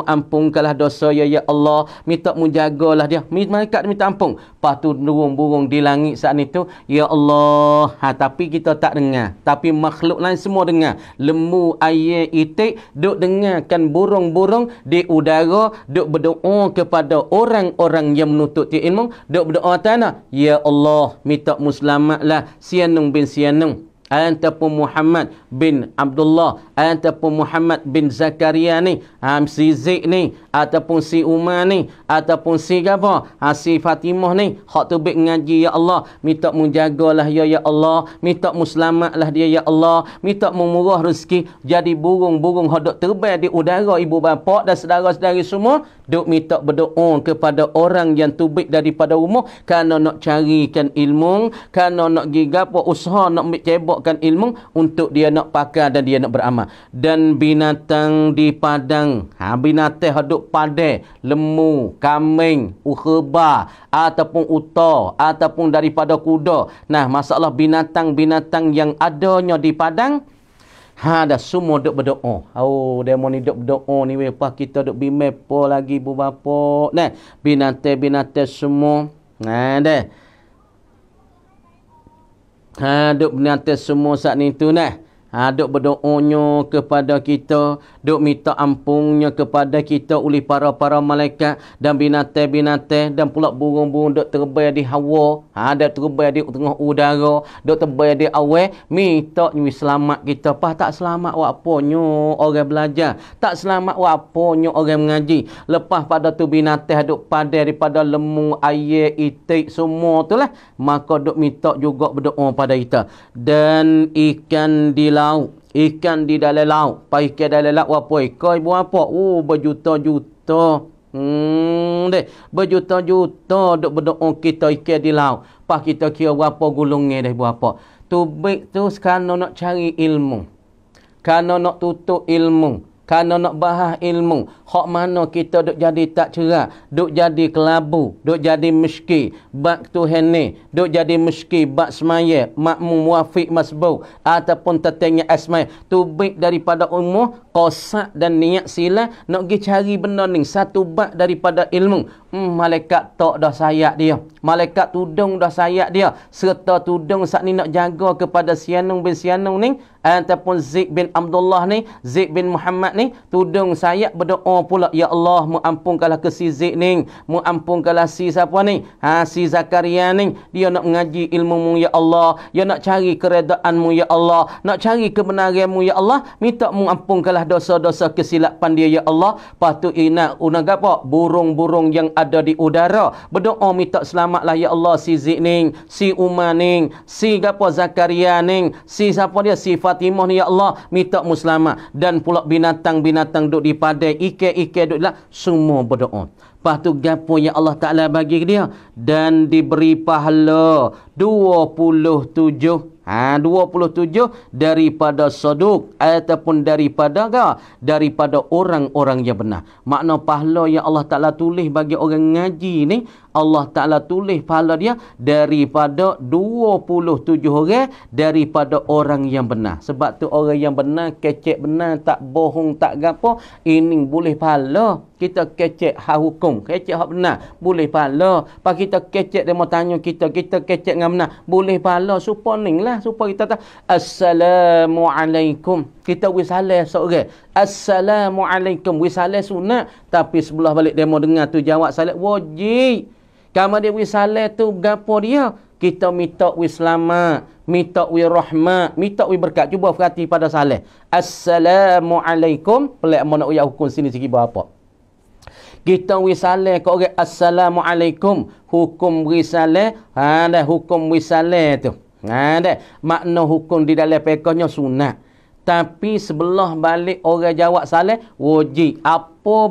S1: kalah dosa ya ya Allah minta jagalah dia malaikat minta ampun patu tu burung di langit saat itu ya Allah ha, tapi kita tak dengar tapi makhluk lain semua dengar lembu air itik duk dengarkan burung-burung di udara cara duk berdoa kepada orang-orang yang menuntut ilmu duk berdoa tanya ya Allah minta muslimatlah Sianung bin Sianung Antapu Muhammad bin Abdullah Antapu Muhammad bin Zakaria ni Am ah, Sizik ni ataupun si Umar ni ataupun si apa ha, si Fatimah ni hak tu baik ngaji ya Allah minta mu jagalah ya ya Allah minta mu selamatlah dia ya Allah minta mu murah rezeki jadi burung-burung hodok terbang di udara ibu bapa dan saudara-saudari semua dok minta berdoa kepada orang yang tubik daripada umur kerana nak carikan ilmu kerana nak gigap usaha nak cebokkan ilmu untuk dia nak pakai dan dia nak beramal dan binatang di padang ha, binatang hodok termasuk padeh, lemu, kambing, ukhba ataupun uta ataupun daripada kuda. Nah, masalah binatang-binatang yang adanya di padang Ha dah semua duk berdoa. Oh, demo ni duk berdoa ni weh pas kita duk bimbing apa lagi bu bapa. Nah, binate-binate semua. Nah ha, deh. Ha duk binate semua saat ni tu nah. Ha, duk berdoanya kepada kita. Duk minta ampunnya kepada kita oleh para-para malaikat dan binatang-binatang. Dan pula burung-burung duk terbay di hawa. Ha, duk terbay di tengah udara. Duk terbay di awal. Minta nyui selamat kita. Pah tak selamat apa nyui orang belajar. Tak selamat apa nyui orang mengaji. Lepas pada tu binatang duk pada daripada lemu, air, itik semua tu lah. Maka duk minta juga berdoa pada kita. Dan ikan di laut. Ikan di dalam laut. Pak ikan dalam laut apa? Ikan buat apa? Oh, berjuta-juta. Hmm, deh. Berjuta-juta dok berdoa kita ikan di laut. Pak kita kira berapa gulungnya deh buat apa? Tubik tu sekarang nak cari ilmu. kan nak tutup ilmu. Karena nak bahas ilmu. Hak mana kita duk jadi tak cerah. Duk jadi kelabu. Duk jadi meski. Bak tu henni. Duk jadi meski. Bak semaya. Makmum wafiq masbuk. Ataupun tertengah asmaya. Tu baik daripada umur. Kosak dan niat sila. Nak pergi cari benda ni. Satu bak daripada ilmu. Hmm, malaikat tak dah sayak dia. Malaikat tudung dah sayak dia. Serta tudung saat ni nak jaga kepada Sianung bin Sianung ni ataupun Zaid bin Abdullah ni, Zaid bin Muhammad ni, tudung saya berdoa pula, Ya Allah, muampungkanlah ke si Zaid ni, muampungkanlah si siapa ni, ha, si Zakaria ni, dia nak mengaji ilmu-Mu, Ya Allah, dia nak cari keredaan-Mu, Ya Allah, nak cari kebenaran-Mu, Ya Allah, minta muampungkanlah dosa-dosa kesilapan dia, Ya Allah, patut ina unang apa, burung-burung yang ada di udara, berdoa minta selamatlah, Ya Allah, si Zaid ni, si Umar ni, si apa, Zakaria ni, si siapa dia, si Fatimah ni ya Allah minta muslimat dan pula binatang-binatang duk di padai ikan-ikan duk lah semua berdoa lepas tu gapo ya Allah Taala bagi dia dan diberi pahala 27 Ha 27 daripada soduk ataupun daripada ke? daripada orang-orang yang benar. Makna pahala yang Allah Taala tulis bagi orang ngaji ni Allah Taala tulis pahala dia daripada 27 orang daripada orang yang benar. Sebab tu orang yang benar kecek benar tak bohong tak gapo ini boleh pahala. Kita kecek hak hukum, kecek hak benar, boleh pahala. Pak kita kecek dia mau tanya kita, kita kecek dengan benar, boleh pahala. Supo ninglah lah supaya kita tahu assalamualaikum kita wis salam seorang assalamualaikum wis sunat tapi sebelah balik demo dengar tu jawab salat wajib kalau dia wis tu gapo dia kita minta wislama, selamat minta wis rahmat minta wis berkat cuba perhati pada salam assalamualaikum pelak mana uya hukum sini segi berapa kita wisale kau orang assalamualaikum hukum wisale ha dah hukum wisale tu Nah ha, dek, makna hukum di dalam pekahnya sunat. Tapi sebelah balik orang jawab salih, wajib.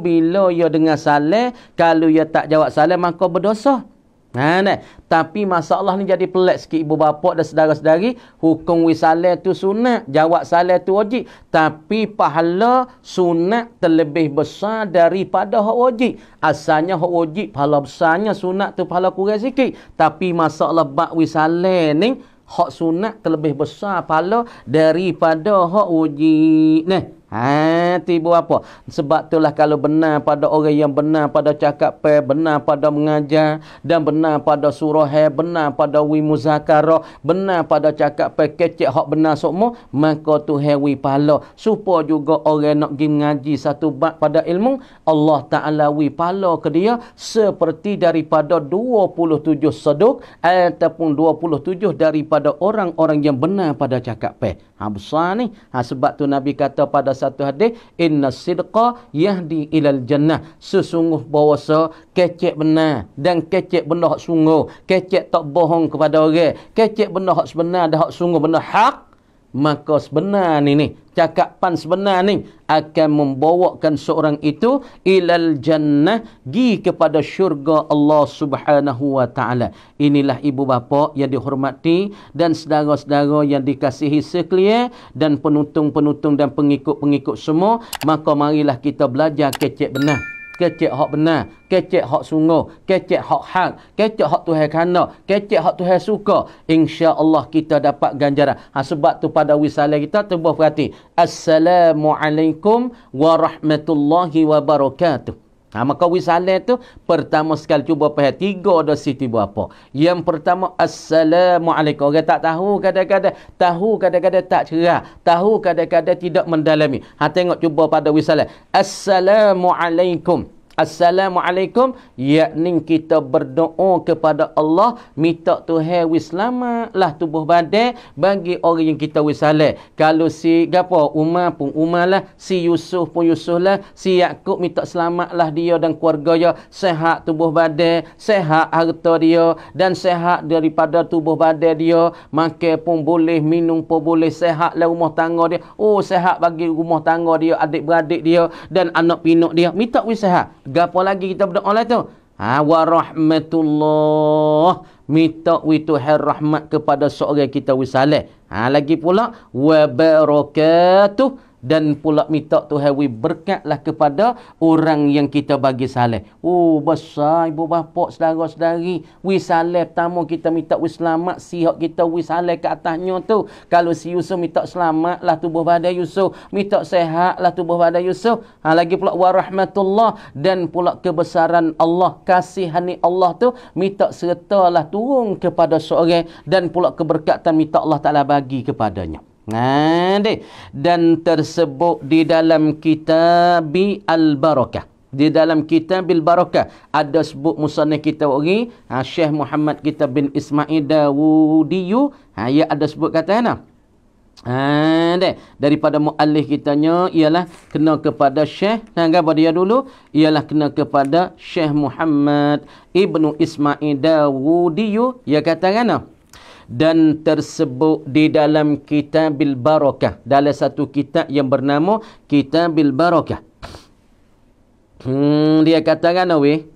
S1: bila ia ya dengar salih, kalau ia ya tak jawab salih, maka berdosa. Nah ha, dek, tapi masalah ni jadi pelik sikit ibu bapa dan saudara-saudari. Hukum salih tu sunat, jawab salih tu wajib. Tapi pahala sunat terlebih besar daripada hak wajib. Asalnya hak wajib, pahala besarnya sunat tu pahala kurang sikit. Tapi masalah bak salih ni, hak sunat terlebih besar pahala daripada hak wajib. Nah, Ha, tiba apa? Sebab itulah kalau benar pada orang yang benar pada cakap pe, benar pada mengajar dan benar pada surah he benar pada wi muzakara, benar pada cakap pe kecek hak benar semua, maka tu hewi pala. Supo juga orang nak gi mengaji satu bab pada ilmu, Allah Taala wi pala ke dia seperti daripada 27 seduk ataupun 27 daripada orang-orang yang benar pada cakap pe. Ha besar ni. Ha, sebab tu Nabi kata pada satu hadis inna sidqa yahdi ilal jannah sesungguh bahawa kecek benar dan kecek benda hak sungguh kecek tak bohong kepada orang kecek benda hak sebenar dan hak sungguh benda hak maka sebenar ni ni cakapan sebenar ni akan membawakan seorang itu ilal jannah gi kepada syurga Allah Subhanahu wa taala inilah ibu bapa yang dihormati dan saudara-saudara yang dikasihi sekalian dan penutung-penutung dan pengikut-pengikut semua maka marilah kita belajar kecek benar kecek hak benar kecek hak sungguh kecek hak hak kecek hak tuhan kana kecek hak tuhan suka Allah kita dapat ganjaran ha sebab tu pada wisala kita terbuah perhati assalamualaikum warahmatullahi wabarakatuh Ha, maka wisalai tu pertama sekali cuba pahit tiga ada situ buat apa. Yang pertama Assalamualaikum. Orang tak tahu kadang-kadang. Tahu kadang-kadang tak cerah. Tahu kadang-kadang tidak mendalami. Ha, tengok cuba pada wisalai. Assalamualaikum. Assalamualaikum yakni kita berdoa kepada Allah minta Tuhan wis selamatlah tubuh badan bagi orang yang kita wis Kalau si gapo Umar pun Umar lah, si Yusuf pun Yusuf lah, si Yakub minta selamatlah dia dan keluarga dia sehat tubuh badan, sehat harta dia dan sehat daripada tubuh badan dia, maka pun boleh, minum pun boleh, sehatlah rumah tangga dia. Oh sehat bagi rumah tangga dia, adik-beradik dia dan anak pinok dia. Minta wis sehat. Gapo lagi kita berdoa lah tu? Ha, wa rahmatullah. Minta wituhir rahmat kepada seorang kita wisalih. Ha, lagi pula. Wa barakatuh dan pula minta Tuhan we berkatlah kepada orang yang kita bagi salih. Oh besar ibu bapa saudara-saudari, we salih pertama kita minta we selamat sihat kita we salih ke atasnya tu. Kalau si Yusuf minta lah tubuh badan Yusuf, minta lah tubuh badan Yusuf. Ha lagi pula warahmatullah dan pula kebesaran Allah, kasihani Allah tu minta sertalah turun kepada seorang dan pula keberkatan minta Allah Taala bagi kepadanya. Nanti. Dan tersebut di dalam kitab Al-Barakah. Di dalam kitab Al-Barakah. Ada sebut musanah kita ori. Ha, Syekh Muhammad kita bin Ismail Dawudiyu. Ha, ia ada sebut kata mana? Ha, Daripada mu'alih kitanya ialah kena kepada Syekh. Nah, kan, dia dulu? Ialah kena kepada Syekh Muhammad ibnu Ismail Dawudiyu. Ia kata mana? Ha, dan tersebut di dalam kitabil al-barakah dalam satu kitab yang bernama Kitabil al-barakah hmm, dia katakan awi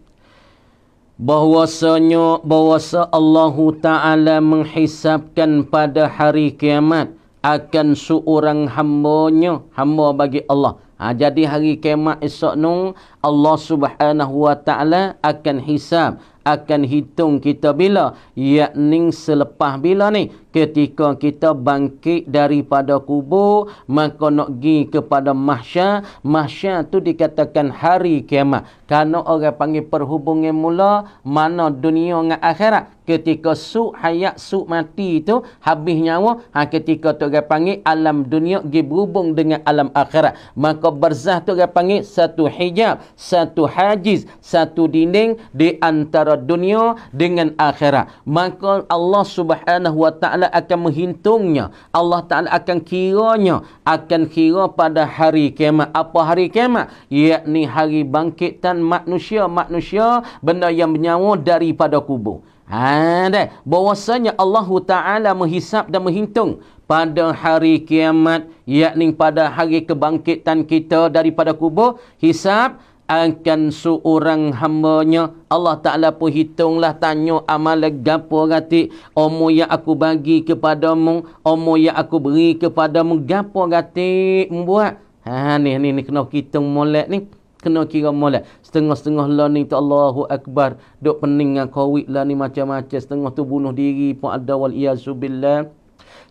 S1: bahwasanya bahwasa Allah taala menghisapkan pada hari kiamat akan seorang hambanya hamba bagi Allah ha, jadi hari kiamat esok nung Allah subhanahu wa taala akan hisap akan hitung kita bila yakni selepas bila ni ketika kita bangkit daripada kubur maka nak pergi kepada mahsyar mahsyar tu dikatakan hari kiamat kerana orang panggil perhubungan mula mana dunia dengan akhirat ketika suk hayat suk mati tu habis nyawa ha, ketika tu orang panggil alam dunia pergi berhubung dengan alam akhirat maka berzah tu orang panggil satu hijab satu hajiz satu dinding di antara antara dunia dengan akhirat maka Allah Subhanahu wa taala akan menghitungnya Allah taala akan kiranya akan kira pada hari kiamat apa hari kiamat yakni hari bangkitan manusia-manusia benda yang bernyawa daripada kubur Ada ha, deh bahwasanya Allah taala menghisap dan menghitung pada hari kiamat yakni pada hari kebangkitan kita daripada kubur hisap akan seorang hambanya Allah Ta'ala pun hitunglah tanya amal gapo gati umur yang aku bagi kepadamu umur yang aku beri kepadamu gapo gati membuat ha, ni, ni, ni kena hitung molek ni kena kira molek setengah-setengah lah ni tu Allahu Akbar duk pening dengan covid lah ni macam-macam setengah tu bunuh diri pun ada wal iyazubillah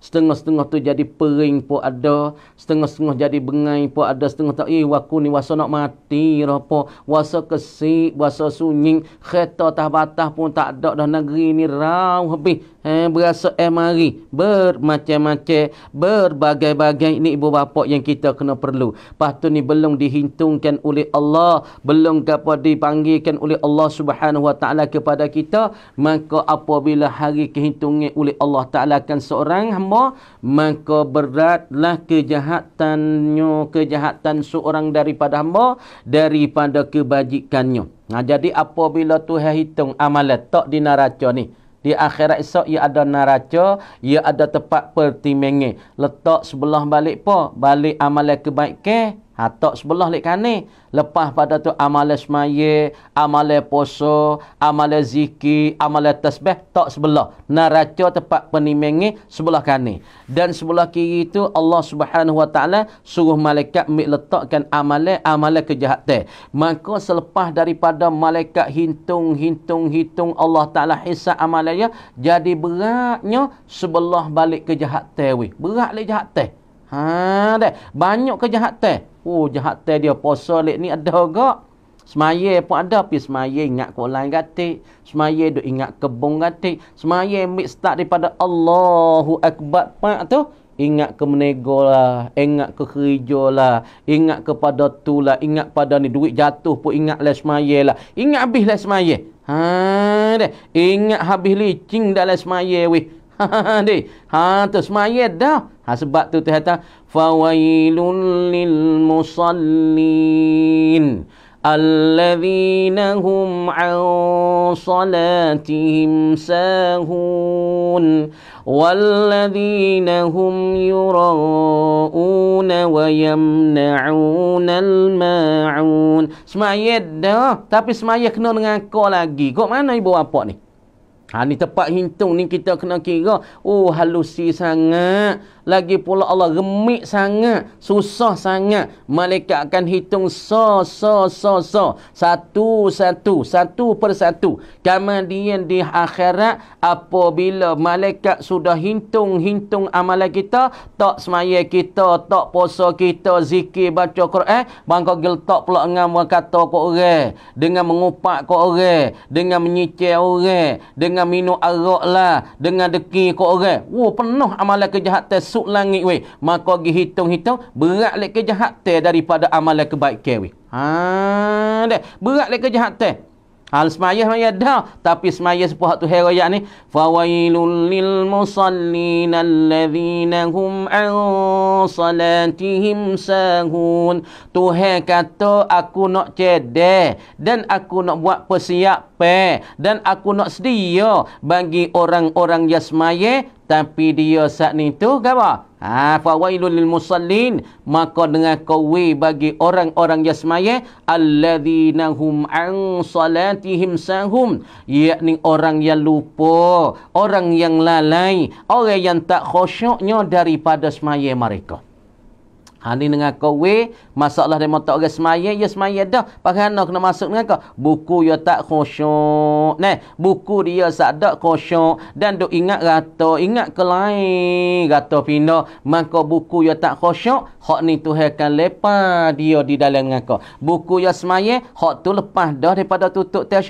S1: Setengah-setengah tu jadi pering pun ada. Setengah-setengah jadi bengai pun ada. Setengah tak, eh waku ni wasa nak mati lah apa. Wasa kesik, wasa sunying. Kereta tah batah pun tak ada dah negeri ni rauh habis eh, berasa emari bermacam-macam berbagai-bagai ini ibu bapa yang kita kena perlu patu ni belum dihitungkan oleh Allah belum dapat dipanggilkan oleh Allah Subhanahu wa taala kepada kita maka apabila hari kehitungan oleh Allah taala kan seorang hamba maka beratlah kejahatannya kejahatan seorang daripada hamba daripada kebajikannya nah jadi apabila Tuhan hitung amalan tak di dinaraca ni di akhirat esok ia ada neraca ia ada tempat pertimbangan letak sebelah balik apa balik amalan kebaikan Hatok sebelah lek kane. Lepas pada tu amale semaye, amale poso, amale zikir, amale tasbih tok sebelah. Neraca tempat penimengi sebelah kane. Dan sebelah kiri itu Allah Subhanahu Wa Taala suruh malaikat mik letakkan amale amale kejahatan. Maka selepas daripada malaikat hitung-hitung-hitung Allah Taala hisab amalnya jadi beratnya sebelah balik kejahatan weh. Berat lek jahatan. Ha de, banyak kejahatan. Oh, jahatan dia puasa lek ni ada gak. Semaya pun ada, pi semaya ingat ke lain gatik, semaya duk ingat kebong gatik, semaya mik start daripada Allahu Akbar pak tu, ingat ke menego lah, ingat ke kerja lah, ingat kepada tu lah, ingat pada ni duit jatuh pun ingat lah semaya lah. Ingat habis lah semaya. Ha, de. ingat habis licin dah lah semaya weh. Ha, ha tu semayat dah. Ha, sebab tu Tuhan kata, فَوَيْلٌ لِلْمُصَلِّينَ أَلَّذِينَ هُمْ عَنْ صَلَاتِهِمْ سَاهُونَ وَالَّذِينَ هُمْ يُرَعُونَ وَيَمْنَعُونَ الْمَاعُونَ Semayat dah. Tapi semayat kena dengan kau lagi. Kau mana ibu bapak ni? Ha, ni tempat hintung ni kita kena kira. Oh, halusi sangat lagi pula Allah gemik sangat susah sangat malaikat akan hitung so so so so satu satu satu persatu kemudian di akhirat apabila malaikat sudah hitung-hitung amalan kita tak semaya kita tak puasa kita zikir baca Quran bangko geltak pula dengan kata kau orang dengan mengupak kau orang dengan menyicir orang dengan minum arak lah dengan deki kau orang oh penuh amalan kejahatan masuk langit weh. Maka pergi hitung-hitung berat lek kejahatan daripada amalan kebaikan weh. Ha, dah. Berat lek kejahatan al semaya semaya dah tapi semaya sepuh tu hero ya ni fawailul lil musallin alladhina hum an salatihim sahun Tuhan kata aku nak cedek dan aku nak buat persiapan dan aku nak sedia bagi orang-orang yang semaya tapi dia saat ni tu gapa Ha, Fawailun lil musallin maka dengan kawi bagi orang-orang yang semaya alladzina hum an salatihim sahum yakni orang yang lupa orang yang lalai orang yang tak khusyuknya daripada semaya mereka Ha ni dengan kau we masalah dia mata orang semaya ya semaya dah pasal nak kena masuk dengan kau buku ya tak khusyuk neh buku dia sak dak khusyuk dan dok ingat rata ingat ke lain rata pindah maka buku ya tak khusyuk hak ni tu akan lepas dia di dalam dengan kau buku ya semaya hak tu lepas dah daripada tutup tiap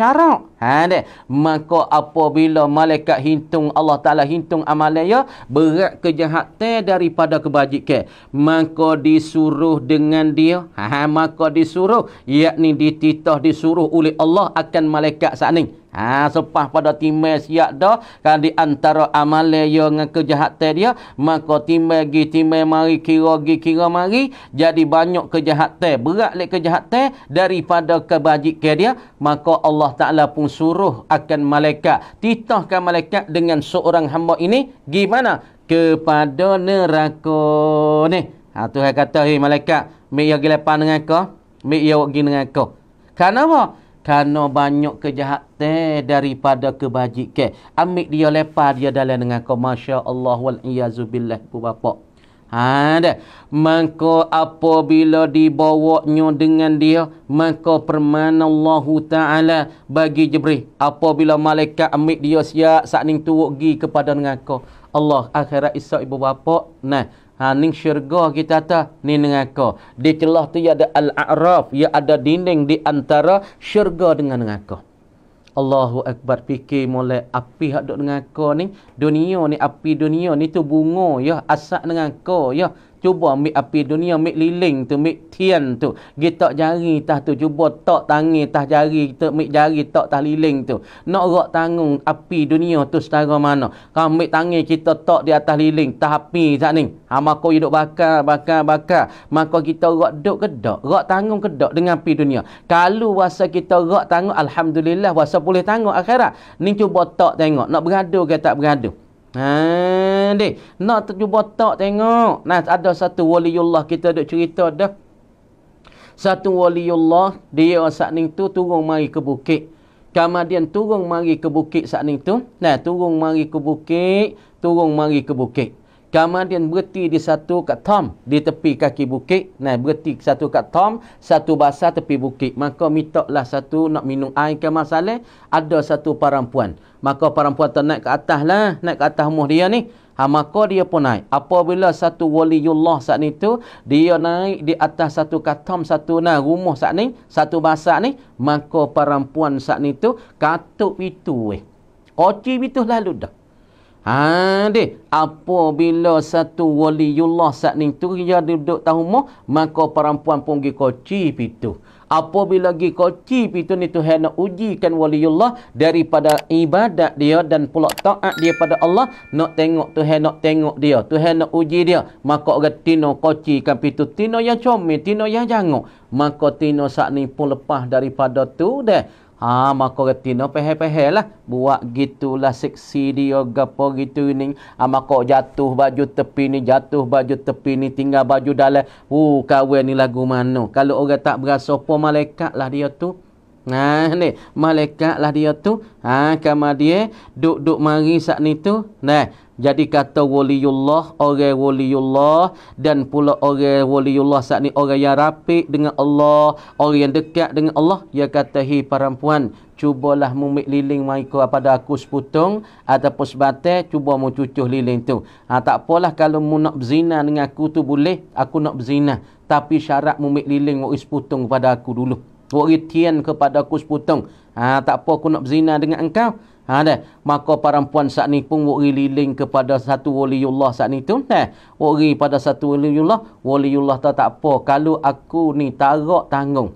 S1: Ha de. maka apabila malaikat hitung Allah Taala hitung amalan ya berat kejahatan daripada kebajikan maka disuruh dengan dia ha, ha maka disuruh yakni dititah disuruh oleh Allah akan malaikat saat Ha, sepah pada timai siap dah. Kan di antara amale yo dengan kejahatan dia. Maka timai gi timai mari kira gi kira mari. Jadi banyak kejahatan. Berat lek kejahatan daripada kebajikan dia. Maka Allah Ta'ala pun suruh akan malaikat. Titahkan malaikat dengan seorang hamba ini. Gimana? Kepada neraka ni. Ha, Tuhan kata, hei malaikat. Mek ya gilapan dengan kau. Mek ya dengan kau. Kenapa? Kenapa? kerana banyak kejahatan daripada kebajikan. Ambil dia lepas dia dalam dengan kau. Masya Allah wal iyazu billah bu bapak. Ha, dah. Maka apabila dibawanya dengan dia, maka permana Allah Ta'ala bagi Jibril. Apabila malaikat ambil dia siap, saat ni tuuk pergi kepada dengan kau. Allah akhirat isa ibu bapak. Nah, Ha, ning syurga kita ta ni dengan kau. Di celah tu ya ada al-a'raf. Ia ya ada dinding di antara syurga dengan dengan kau. Allahu Akbar fikir mulai api hak duduk dengan kau ni. Dunia ni api dunia ni tu bunga ya. Asak dengan kau ya cuba ambil api dunia ambil liling tu ambil tian tu kita jari tah tu cuba tak tangi tah jari tu ambil jari tak tah liling tu nak rak tanggung api dunia tu setara mana kalau ambil tangi kita tak di atas liling tah api sat ni ha mako hidup bakar bakar bakar maka kita rak duk ke dak rak tanggung ke dak dengan api dunia kalau wasa kita rak tanggung alhamdulillah wasa boleh tanggung akhirat ni cuba tak tengok nak beradu ke tak beradu Haa, dek. Nak cuba tak tengok. Nah, ada satu waliullah kita duk cerita dah. Satu waliullah, dia saat ni tu turun mari ke bukit. Kemudian turun mari ke bukit saat ni tu. Nah, turun mari ke bukit. Turun mari ke bukit. Kemudian berhenti di satu kat Tom di tepi kaki bukit. Nah, berhenti satu kat Tom, satu basah tepi bukit. Maka minta lah satu nak minum air ke masalah. Ada satu perempuan. Maka perempuan tu naik ke atas lah. Naik ke atas rumah dia ni. Ha, maka dia pun naik. Apabila satu waliullah saat ni tu, dia naik di atas satu katam, satu nah, rumah saat ni, satu basah ni. Maka perempuan saat ni tu, katuk itu eh. Koci itu lalu dah. Hadih. Apabila satu waliullah saat ni tu, dia duduk tahu mu, maka perempuan pun pergi koci pitu. Apabila pergi koci pitu ni tu, dia nak ujikan waliullah daripada ibadat dia dan pula taat dia pada Allah. Nak tengok tu, dia nak tengok dia. Tu, dia nak uji dia. Maka orang tino koci kan pitu. Tino yang comel, tino yang jangok. Maka tino saat ni pun lepas daripada tu deh Haa, maka kerti no pehel-pehel lah. Buat gitulah seksi dia, gapa gitu ni. Haa, maka jatuh baju tepi ni, jatuh baju tepi ni, tinggal baju dalam. Huu, uh, kawan ni lagu mana. Kalau orang tak berasa pun malaikat lah dia tu. Nah ha, ni, malaikat lah dia tu. Haa, kamar dia, duduk-duk mari saat ni tu. Nah, jadi kata waliullah, orang waliullah dan pula orang waliullah saat ni orang yang rapik dengan Allah, orang yang dekat dengan Allah, Ya kata hi perempuan, cubalah mumik liling maiko pada aku seputung ataupun sebatai, cuba mu cucuh liling tu. Ha, tak apalah kalau mu nak berzina dengan aku tu boleh, aku nak berzina. Tapi syarat mumik liling waktu seputung kepada aku dulu. Waktu tian kepada aku seputung. Ha, tak apa aku nak berzina dengan engkau. Ha deh, maka perempuan saat ni pun wuri liling kepada satu waliullah saat ni tu. Nah, wuri pada satu waliullah, waliullah tak tak apa. Kalau aku ni tarak tanggung.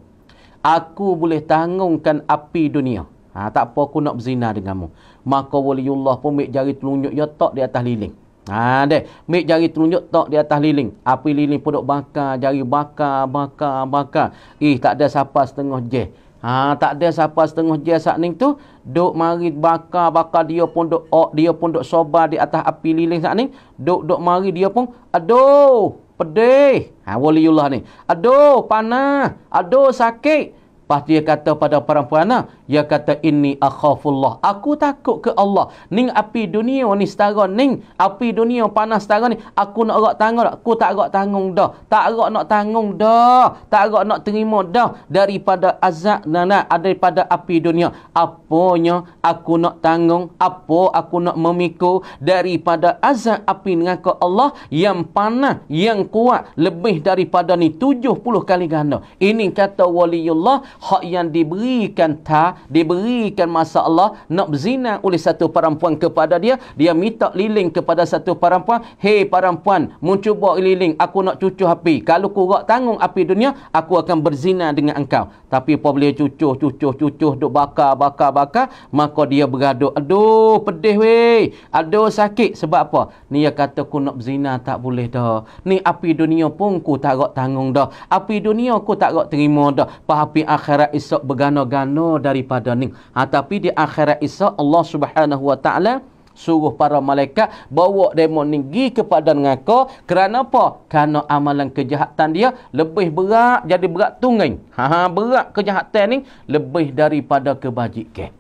S1: Aku boleh tanggungkan api dunia. Ha tak apa aku nak berzina denganmu. Maka waliullah pun mik jari telunjuk dia tak di atas liling. Ha deh, mik jari telunjuk tak di atas liling. Api liling pun dok bakar, jari bakar, bakar, bakar. Ih tak ada siapa setengah je. Ha, tak ada siapa setengah jia saat ni tu Duk mari bakar-bakar dia pun duk ok, Dia pun duk soba di atas api lilin saat ni Duk-duk mari dia pun Aduh pedih ha, Waliullah ni Aduh panah Aduh sakit pasti dia kata pada perempuan lah Ya kata ini akhafullah aku takut ke Allah ning api dunia ni setara ning api dunia panas setara ni aku nak agak tanggung dah aku tak agak tanggung dah tak agak nak tanggung dah tak agak nak terima dah daripada azab nanak daripada api dunia apanya aku nak tanggung apa aku nak memikul daripada azab api ke Allah yang panas yang kuat lebih daripada ni 70 kali ganda ini kata waliullah hak yang diberikan tak diberikan masa Allah nak berzina oleh satu perempuan kepada dia dia minta liling kepada satu perempuan hei perempuan mencuba liling aku nak cucu api kalau kurak tanggung api dunia aku akan berzina dengan engkau tapi apa boleh cucu, cucu cucuh duk bakar bakar bakar maka dia beraduk aduh pedih weh aduh sakit sebab apa ni dia kata aku nak berzina tak boleh dah ni api dunia pun ku tak rak tanggung dah api dunia ku tak rak terima dah pahapi akhirat esok bergana-gana dari daripada ni ha, tapi di akhirat Isa Allah subhanahu wa ta'ala suruh para malaikat bawa demon ni kepada ngaka kerana apa? kerana amalan kejahatan dia lebih berat jadi berat tungin ha, ha, berat kejahatan ni lebih daripada kebajikan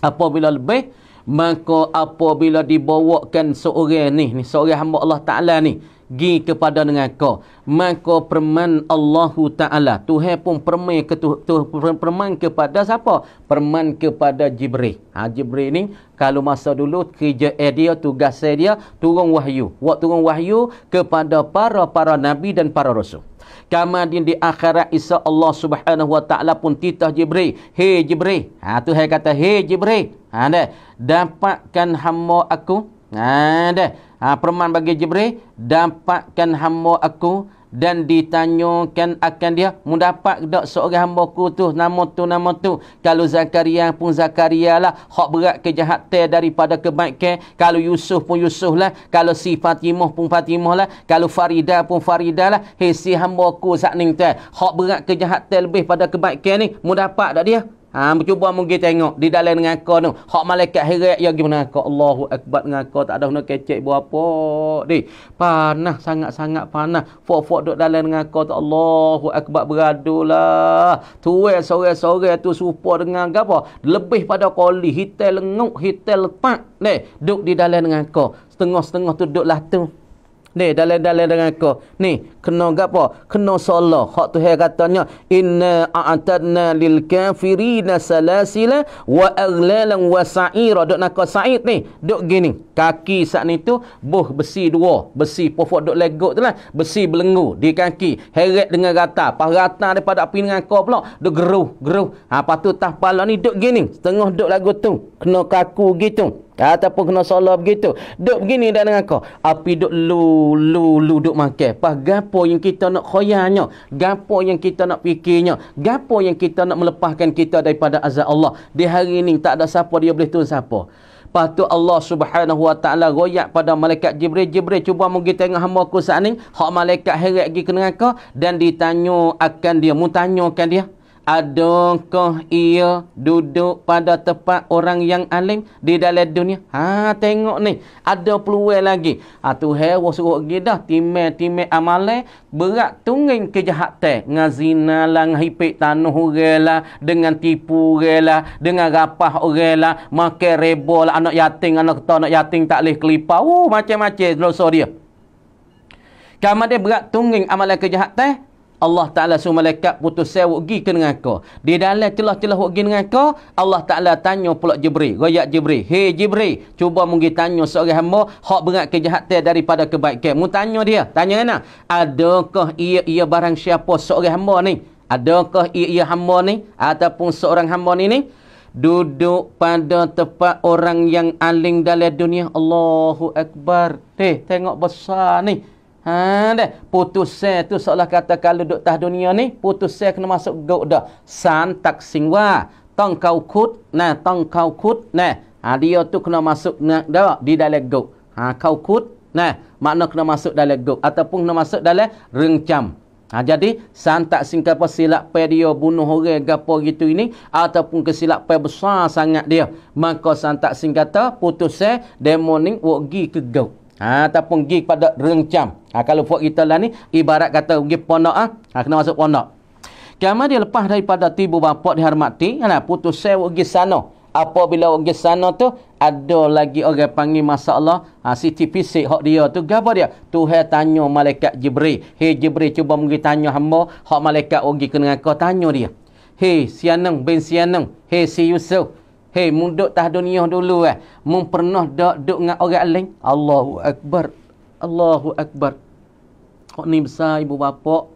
S1: apabila lebih maka apabila dibawakan seorang ni, ni seorang hamba Allah Ta'ala ni gi kepada dengan kau maka perman Allahu taala tuhan pun permai ke tu, tu, perman kepada siapa perman kepada jibril ha jibril ni kalau masa dulu kerja eh, dia tugas eh dia turun wahyu waktu turun wahyu kepada para para nabi dan para rasul kama din di akhirat isa Allah Subhanahu wa taala pun titah jibril hey jibril ha tuhan kata hey jibril ha dah dapatkan hamba aku ha dah ha, Perman bagi Jibril Dapatkan hamba aku Dan ditanyakan akan dia Mendapat tak seorang hamba ku tu Nama tu, nama tu Kalau Zakaria pun Zakaria lah Hak berat kejahatan daripada kebaikan Kalau Yusuf pun Yusuf lah Kalau si Fatimah pun Fatimah lah Kalau Farida pun Farida lah Hei si hamba ku saat ni tu Hak berat kejahatan lebih pada kebaikan ni Mendapat tak dia? Ha, cuba mungkin tengok di dalam dengan kau tu. Hak malaikat herat ya gimana kau. Allahu Akbar dengan kau. Tak ada guna kecek buat apa. Di, panah sangat-sangat panah. Fok-fok duduk dalam dengan kau tu. Allahu Akbar beradulah. Tuwek sore-sore tu supa dengan kau apa. Lebih pada koli. Hitel lenguk, hitel lepak. Ni, duduk di dalam dengan kau. Setengah-setengah tu duduk tu. Ni dalil-dalil dengan kau. Ni kena gapo? Kena solat. Hak Tuhan katanya inna a'tadna lil kafirina salasila wa aghlalan wa sa'ira. Dok nak sa'id ni, dok gini. Kaki sat ni tu buh besi dua, besi pofok dok legok tu lah, besi belenggu di kaki. Heret dengan rata. Pas rata daripada api dengan kau pula, dok geruh, geruh. Ha patu tah pala ni dok gini. Setengah dok lagu tu, kena kaku gitu. Ataupun kena salah begitu. Duk begini dah dengan kau. Api duk lu, lu, lu duk makan. Pas gapo yang kita nak khoyanya. Gapo yang kita nak fikirnya. Gapo yang kita nak melepaskan kita daripada azab Allah. Di hari ini tak ada siapa dia boleh tun siapa. Patut Allah subhanahu wa ta'ala royak pada malaikat Jibril. Jibril cuba pergi tengok hamba aku saat ini. Hak malaikat heret pergi ke dengan kau. Dan ditanyakan dia. Mu tanyakan dia. Adakah ia duduk pada tempat orang yang alim di dalam dunia? Ha tengok ni, ada peluang lagi. Ha Tuhan wa suruh gi dah timel-timel amalan berat tungin kejahatan, ngazina lang hipik tanah orang lah, dengan tipu orang lah, dengan rapah orang lah, makan reba lah, anak yatim, anak kata anak yatim tak boleh kelipau, oh, macam-macam dosa dia. Kamu ada berat tungin amalan kejahatan? Allah Ta'ala semua malaikat putus saya pergi ke dengan kau. Di dalam celah-celah pergi dengan kau, Allah Ta'ala tanya pula jibri, Goyak jibri, Hei jibri. cuba mungkin tanya seorang hamba, hak berat kejahatan daripada kebaikan. Mu tanya dia. Tanya mana? Adakah ia, ia barang siapa seorang hamba ni? Adakah ia, ia hamba ni? Ataupun seorang hamba ni ni? Duduk pada tempat orang yang aling dalam dunia. Allahu Akbar. Hei, tengok besar ni. Ha deh, putus saya tu seolah kata kalau duk tah dunia ni, putus saya kena masuk gok dah. San tak singwa, tong kau kut, nah tong kau kut, nah. Ha dia tu kena masuk na, dah di dalam gok. Ha kau kut, nah, makna kena masuk dalam gok ataupun kena masuk dalam rencam. Ha jadi san tak singkap silap pe dia bunuh orang gapo gitu ini ataupun kesilapan besar sangat dia, maka san tak singkata putus se demoning wok gi ke gok ha, ataupun pergi kepada rencam. Ha, kalau buat kita lah ni, ibarat kata pergi ponok, ah. ha, kena masuk ponok. Kama dia lepas daripada tibu bapak dihormati, ha, putus sewa pergi sana. Apabila pergi sana tu, ada lagi orang panggil masalah, ha, siti fisik hak dia tu. Gapa dia? Tuhai tanya malaikat Jibril. Hei Jibril, cuba pergi tanya hamba, hak malaikat pergi kena kau, tanya dia. Hei Sianeng bin Sianeng, hei si Yusuf. Hei, munduk tah dunia dulu eh. Mun pernah dak duk dengan orang lain. Allahu Akbar. Allahu Akbar. Kok ni besar ibu bapak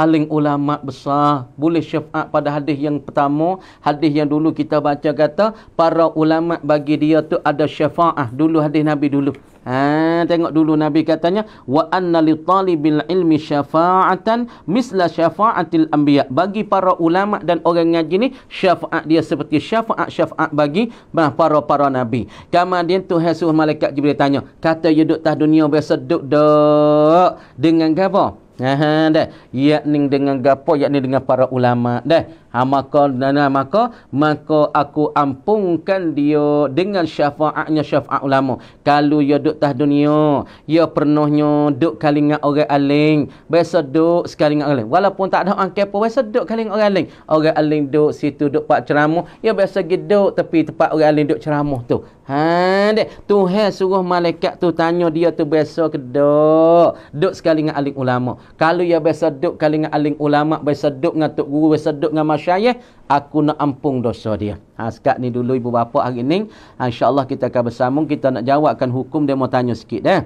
S1: aling ulama besar boleh syafaat pada hadis yang pertama hadis yang dulu kita baca kata para ulama bagi dia tu ada syafaat dulu hadis nabi dulu ha tengok dulu nabi katanya wa anna li talibil ilmi syafa'atan misla syafa'atil anbiya bagi para ulama dan orang ngaji ni syafaat dia seperti syafaat syafaat bagi para-para nabi kama tu hasul malaikat jibril tanya kata ya duk tah dunia biasa duk dak dengan apa? Ha dah, yakni dengan gapo yakni dengan para ulama dah. Ha, maka dan maka maka aku ampunkan dia dengan syafaatnya syafaat ulama. Kalau ia duk tah dunia, ia pernahnya duk kalinga orang aling, biasa duk sekali ngak aling. Walaupun tak ada orang kepo, biasa duk kalinga orang aling. Orang aling duk situ duk pak ceramah, ia biasa giduk tepi tempat orang aling duk ceramah tu. Ha, dek Tuhan suruh malaikat tu tanya dia tu biasa ke duk, duk sekali ngak aling ulama. Kalau ia biasa kali kalinga aling ulama, biasa duk ngatuk guru, biasa duk ngak masyayikh aku nak ampung dosa dia. Ha sekat ni dulu ibu bapa hari ni. Ha, insya-Allah kita akan bersambung kita nak jawabkan hukum dia mau tanya sikit dah. Eh.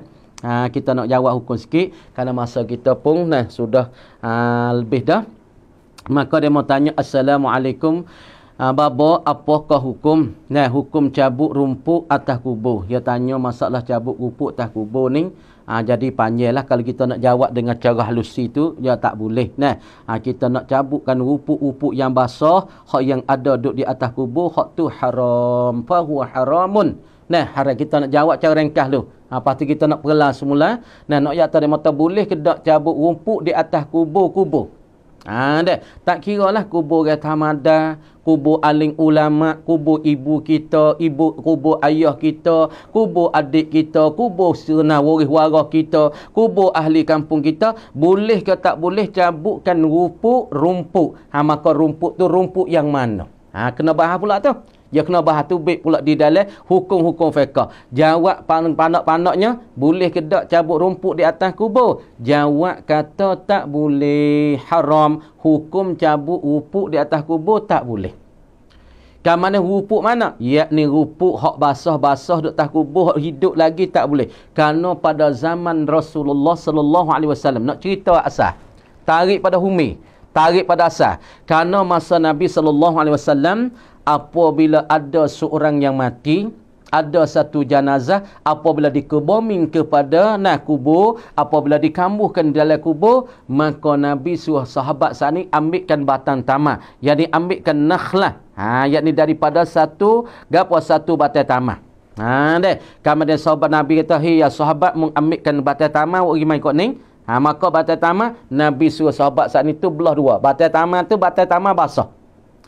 S1: Ha kita nak jawab hukum sikit kerana masa kita pun nah sudah ha, lebih dah. Maka dia mau tanya assalamualaikum ha, Baba apakah hukum nah hukum cabut rumput atas kubur. Dia tanya masalah cabut rumput atas kubur ni Ha, jadi panjanglah kalau kita nak jawab dengan cara halus itu, ya tak boleh. Nah, ha, kita nak cabutkan rupuk-rupuk yang basah, hak yang ada duduk di atas kubur, hak tu haram. Fahu haramun. Nah, hari kita nak jawab cara ringkas tu. Ha, lepas tu kita nak perlahan semula. Nah, nak yata di mata boleh ke tak cabut rumput di atas kubur-kubur? Ha, dah. Tak kira lah kubur Gatamada, kubur aling ulama, kubur ibu kita, ibu kubur ayah kita, kubur adik kita, kubur serna waris wara kita, kubur ahli kampung kita. Boleh ke tak boleh cabutkan rumput, rumput. Ha, maka rumput tu rumput yang mana? Ha, kena bahas pula tu dia kena bahas tubik pula di dalam hukum-hukum fiqah jawab panak-panaknya boleh ke tak cabut rumput di atas kubur jawab kata tak boleh haram hukum cabut rumput di atas kubur tak boleh kan mana rumput mana Ia ni rumput hak basah-basah duk atas kubur hak hidup lagi tak boleh kerana pada zaman Rasulullah sallallahu alaihi wasallam nak cerita asal tarik pada humi tarik pada asal kerana masa Nabi sallallahu alaihi wasallam apabila ada seorang yang mati ada satu jenazah apabila dikebomin kepada nah kubur apabila dikambuhkan dalam kubur maka nabi suah sahabat sani ambilkan batang tamah yakni ambilkan nakhlah ha yakni daripada satu gapo satu batang tamah ha deh kemudian sahabat nabi kata hey ya sahabat mengambilkan batang tamah wak gimai kok ning ha maka batang tamah nabi suah sahabat sani itu belah dua batang tamah tu batang tamah basah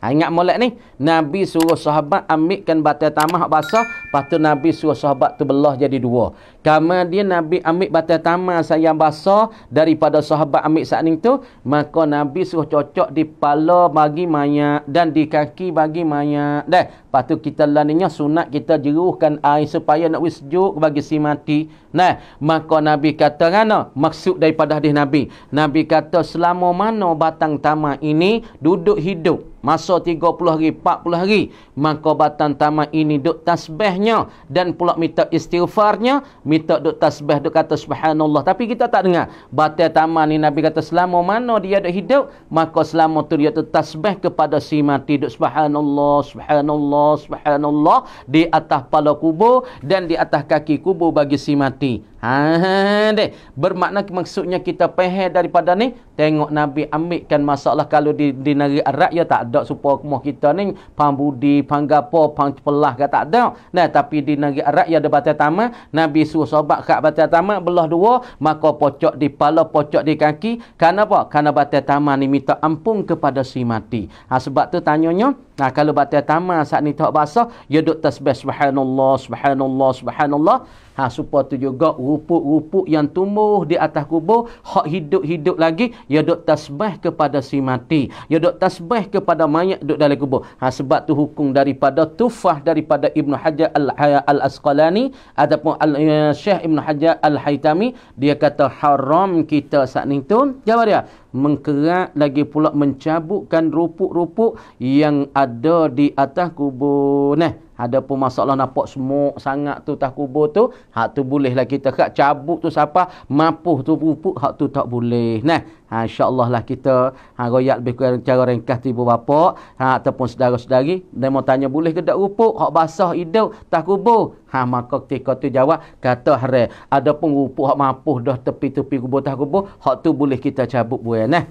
S1: Ha, ingat molek ni. Nabi suruh sahabat ambilkan batal tamah basah. Lepas tu Nabi suruh sahabat tu belah jadi dua. Kama dia Nabi ambil batal tamah sayang basah daripada sahabat ambil saat tu. Maka Nabi suruh cocok di pala bagi mayat dan di kaki bagi mayat. Dah. Lepas tu kita laninya sunat kita jeruhkan air supaya nak wisjuk bagi si mati. Nah, maka Nabi kata kanak, maksud daripada hadis Nabi. Nabi kata selama mana batang tamak ini duduk hidup. Masa 30 hari, 40 hari. Maka batang tamak ini duduk tasbihnya. Dan pula minta istighfarnya. Minta duduk tasbih, duduk kata subhanallah. Tapi kita tak dengar. Batang tamak ni Nabi kata selama mana dia duduk hidup. Maka selama tu dia duduk tasbih kepada si mati. Duduk subhanallah, subhanallah, subhanallah. Di atas pala kubur dan di atas kaki kubur bagi si mati. टी Adik. Ah, Bermakna maksudnya kita peheh daripada ni. Tengok Nabi ambilkan masalah kalau di, di negeri Arab. Ya tak ada supaya rumah kita ni. Pambudi, panggapa, pangpelah ke tak ada. Nah, tapi di negeri Arab ya ada batal tama. Nabi suruh sobat kat batal tama. Belah dua. Maka pocok di pala, pocok di kaki. Kenapa? Karena batal tama ni minta ampun kepada si mati. Ha, sebab tu tanyanya. Nah, kalau batal tama saat ni tak basah. Ya duk tasbih subhanallah, subhanallah, subhanallah. Ha, supaya tu juga. Uh, rupuk-rupuk yang tumbuh di atas kubur hak hidup-hidup lagi ya dok tasbih kepada si mati ya dok tasbih kepada mayat duduk dalam kubur ha, sebab tu hukum daripada tufah daripada Ibn Hajar ha, Al-Asqalani ataupun Al ya, Syekh Ibn Hajar Al-Haytami dia kata haram kita saat ni tu jawab dia mengkerat lagi pula mencabutkan rupuk-rupuk yang ada di atas kubur nah ada pun masalah nampak semua sangat tu tak kubur tu hak tu bolehlah kita kat cabut tu siapa mampuh tu pupuk hak tu tak boleh nah ha insyaallah lah kita ha royak lebih kurang cara ringkas tu ibu bapa ha ataupun saudara-saudari demo tanya boleh ke dak rupuk hak basah hidup tak kubur ha maka ketika tu jawab kata hare ada pun rupuk hak mampuh dah tepi-tepi kubur tak kubur hak tu boleh kita cabut buai nah eh.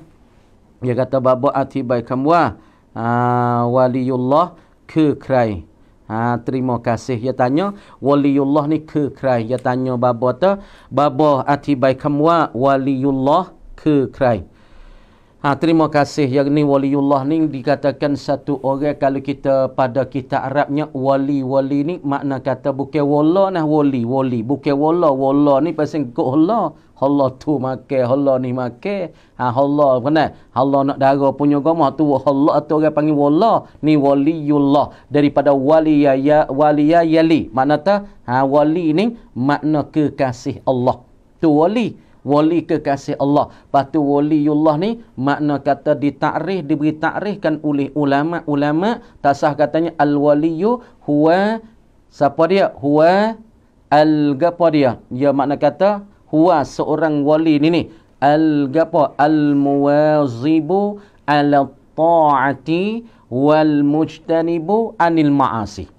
S1: dia kata babo atibai kamwa ah. ha waliullah ke krai Ha, terima kasih Dia tanya Waliullah ni ke kerai Dia tanya babo tu Babo atibai kamwa ah. Waliullah ke Ha, terima kasih yang ni waliullah ni dikatakan satu orang kalau kita pada kita Arabnya wali wali ni makna kata bukan wala nah wali wali bukan wala wala ni pasal ko Allah Allah tu makai Allah ni makai ha Allah kena Allah nak dara punya agama tu Allah atau orang panggil wala ni waliullah daripada wali ya wali ya yali makna ta ha wali ni makna kekasih Allah tu wali wali kekasih Allah. Patu waliullah ni makna kata ditakrif diberi takrifkan oleh ulama-ulama tasah katanya al-waliyyu huwa siapa dia? Huwa al-gapa dia. Ya makna kata huwa seorang wali ni ni. Al-gapa al-muwazibu al taati wal mujtanibu anil ma'asi.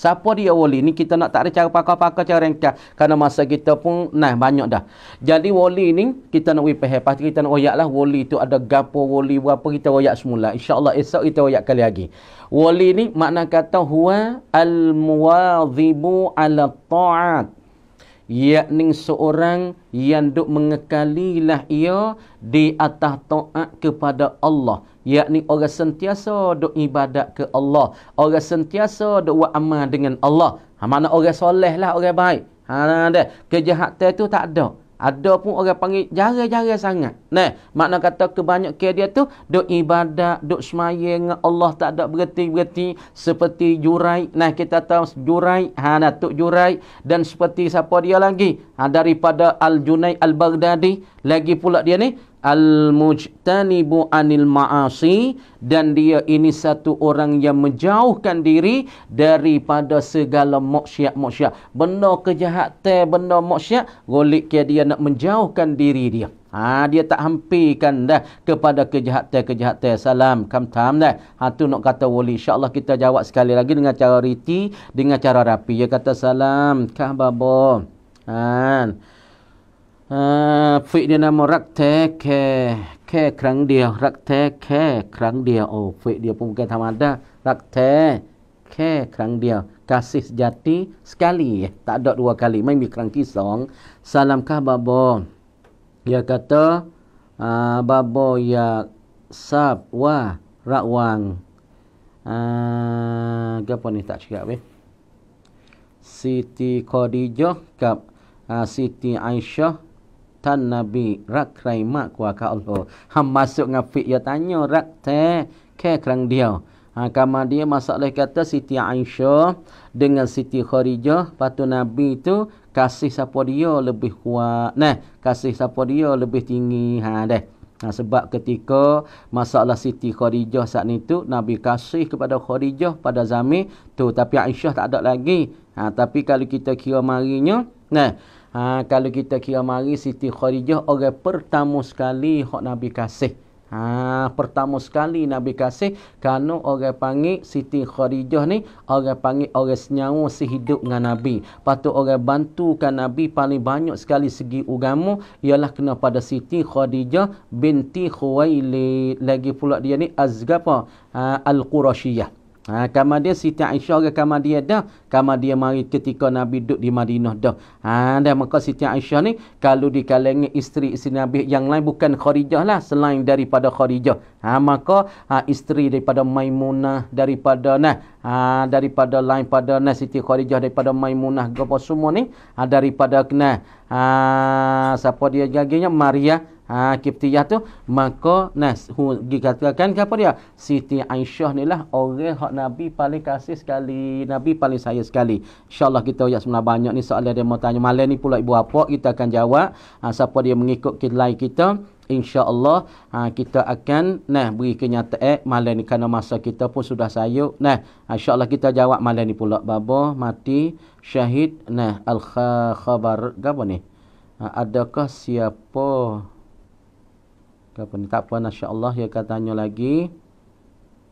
S1: Siapa dia wali? Ni kita nak tak ada cara pakar-pakar cara ringkas. Karena masa kita pun nah banyak dah. Jadi wali ni kita nak wipah. Lepas tu kita nak wayak lah. Wali tu ada gapo wali berapa kita wayak semula. InsyaAllah esok kita wayak kali lagi. Wali ni makna kata huwa al-muwadhibu ala ta'at. Yakni seorang yang duk mengekalilah ia di atas ta'at kepada Allah yakni orang sentiasa duk ibadat ke Allah orang sentiasa duk buat amal dengan Allah ha mana orang soleh lah orang baik ha dah kejahatan tu tak ada ada pun orang panggil jarang-jarang sangat. Nah, makna kata ke dia tu duk ibadat, duk semaya dengan Allah tak ada berhenti-berhenti seperti jurai. Nah, kita tahu jurai, ha tu Jurai dan seperti siapa dia lagi? Ha daripada Al-Junai Al-Baghdadi, lagi pula dia ni Al-mujtanibu anil ma'asi Dan dia ini satu orang yang menjauhkan diri Daripada segala moksyat-moksyat Benda kejahatan, benda moksyat Golik ke dia nak menjauhkan diri dia Ha, dia tak hampirkan dah kepada kejahatan-kejahatan. Salam, kam tam dah. Ha, tu nak kata wali. InsyaAllah kita jawab sekali lagi dengan cara riti, dengan cara rapi. Dia kata salam, kah babo. Haa. ฝีเนี่ยนะมรักแท้แค่แค่ครั้งเดียวรักแท้แค่ครั้งเดียวโอ้ฝีเดียวผมแกทำอะไรรักแท้แค่ครั้งเดียวกาสิสยาติสกาลีตัดดอกดัวกาลีไม่มีครั้งที่สองซาลัมคาบาโบยากาเตอบาโบยาทราบว่าระวังอากระปนิตาชกาเวซิติคอดิจกับซิติไอชา tan nabi rak ใคร Allah ham masuk ngafik ya rak te ke kerang dia ha kama dia masalah kata Siti Aisyah dengan Siti Khadijah patu nabi tu kasih siapa lebih kuat nah kasih siapa lebih tinggi ha deh ha, sebab ketika masalah Siti Khadijah saat ni tu nabi kasih kepada Khadijah pada zaman tu tapi Aisyah tak ada lagi ha tapi kalau kita kira marinya nah Ha, kalau kita kira mari Siti Khadijah orang pertama sekali hak Nabi kasih. Ha, pertama sekali Nabi kasih kerana orang panggil Siti Khadijah ni orang panggil orang senyawa sehidup dengan Nabi. Patut orang kan Nabi paling banyak sekali segi ugamu. ialah kena pada Siti Khadijah binti Khuwailid. Lagi pula dia ni Azgapa ha, Al-Qurashiyah. Ha, kamar dia Siti Aisyah ke kamar dia dah. Kamar dia mari ketika Nabi duduk di Madinah dah. Ha, dan maka Siti Aisyah ni kalau di kalangan isteri isteri Nabi yang lain bukan Khadijah lah selain daripada Khadijah. Ha, maka ha, isteri daripada Maimunah daripada nah ha, daripada lain pada nah Siti Khadijah daripada Maimunah gapo semua ni ha, daripada kena ha, siapa dia jaginya Maria Ha kiptiyah tu maka nas hu dikatakan apa dia? Siti Aisyah ni lah orang hak Nabi paling kasih sekali, Nabi paling sayang sekali. Insya-Allah kita ayat sebenarnya banyak ni soalan dia mau tanya malam ni pula ibu apa kita akan jawab. Ha siapa dia mengikut kilai kita, insya-Allah ha, kita akan nah beri kenyataan malam ni kerana masa kita pun sudah sayuk. Nah, ha, insya-Allah kita jawab malam ni pula babo mati syahid nah al khabar apa ni? Ha, adakah siapa Kenapa ni? Tak apa, Nasya Allah. Dia katanya lagi.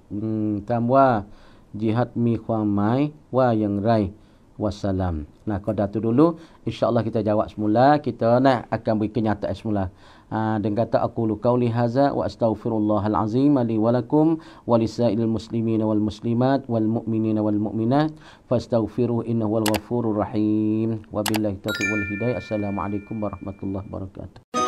S1: Hmm, tambwa jihad mi huang mai wa yang rai wassalam. Nah, kau dah tu dulu. Allah kita jawab semula. Kita nak akan beri kenyataan semula. Ha, dan kata aku lu kau lihaza wa astaghfirullahal azim ali walakum walisailil muslimina wal muslimat wal mu'minina wal mu'minat fastaghfiru innahu wal ghafurur rahim wabillahi taufiq wal hidayah assalamualaikum warahmatullahi wabarakatuh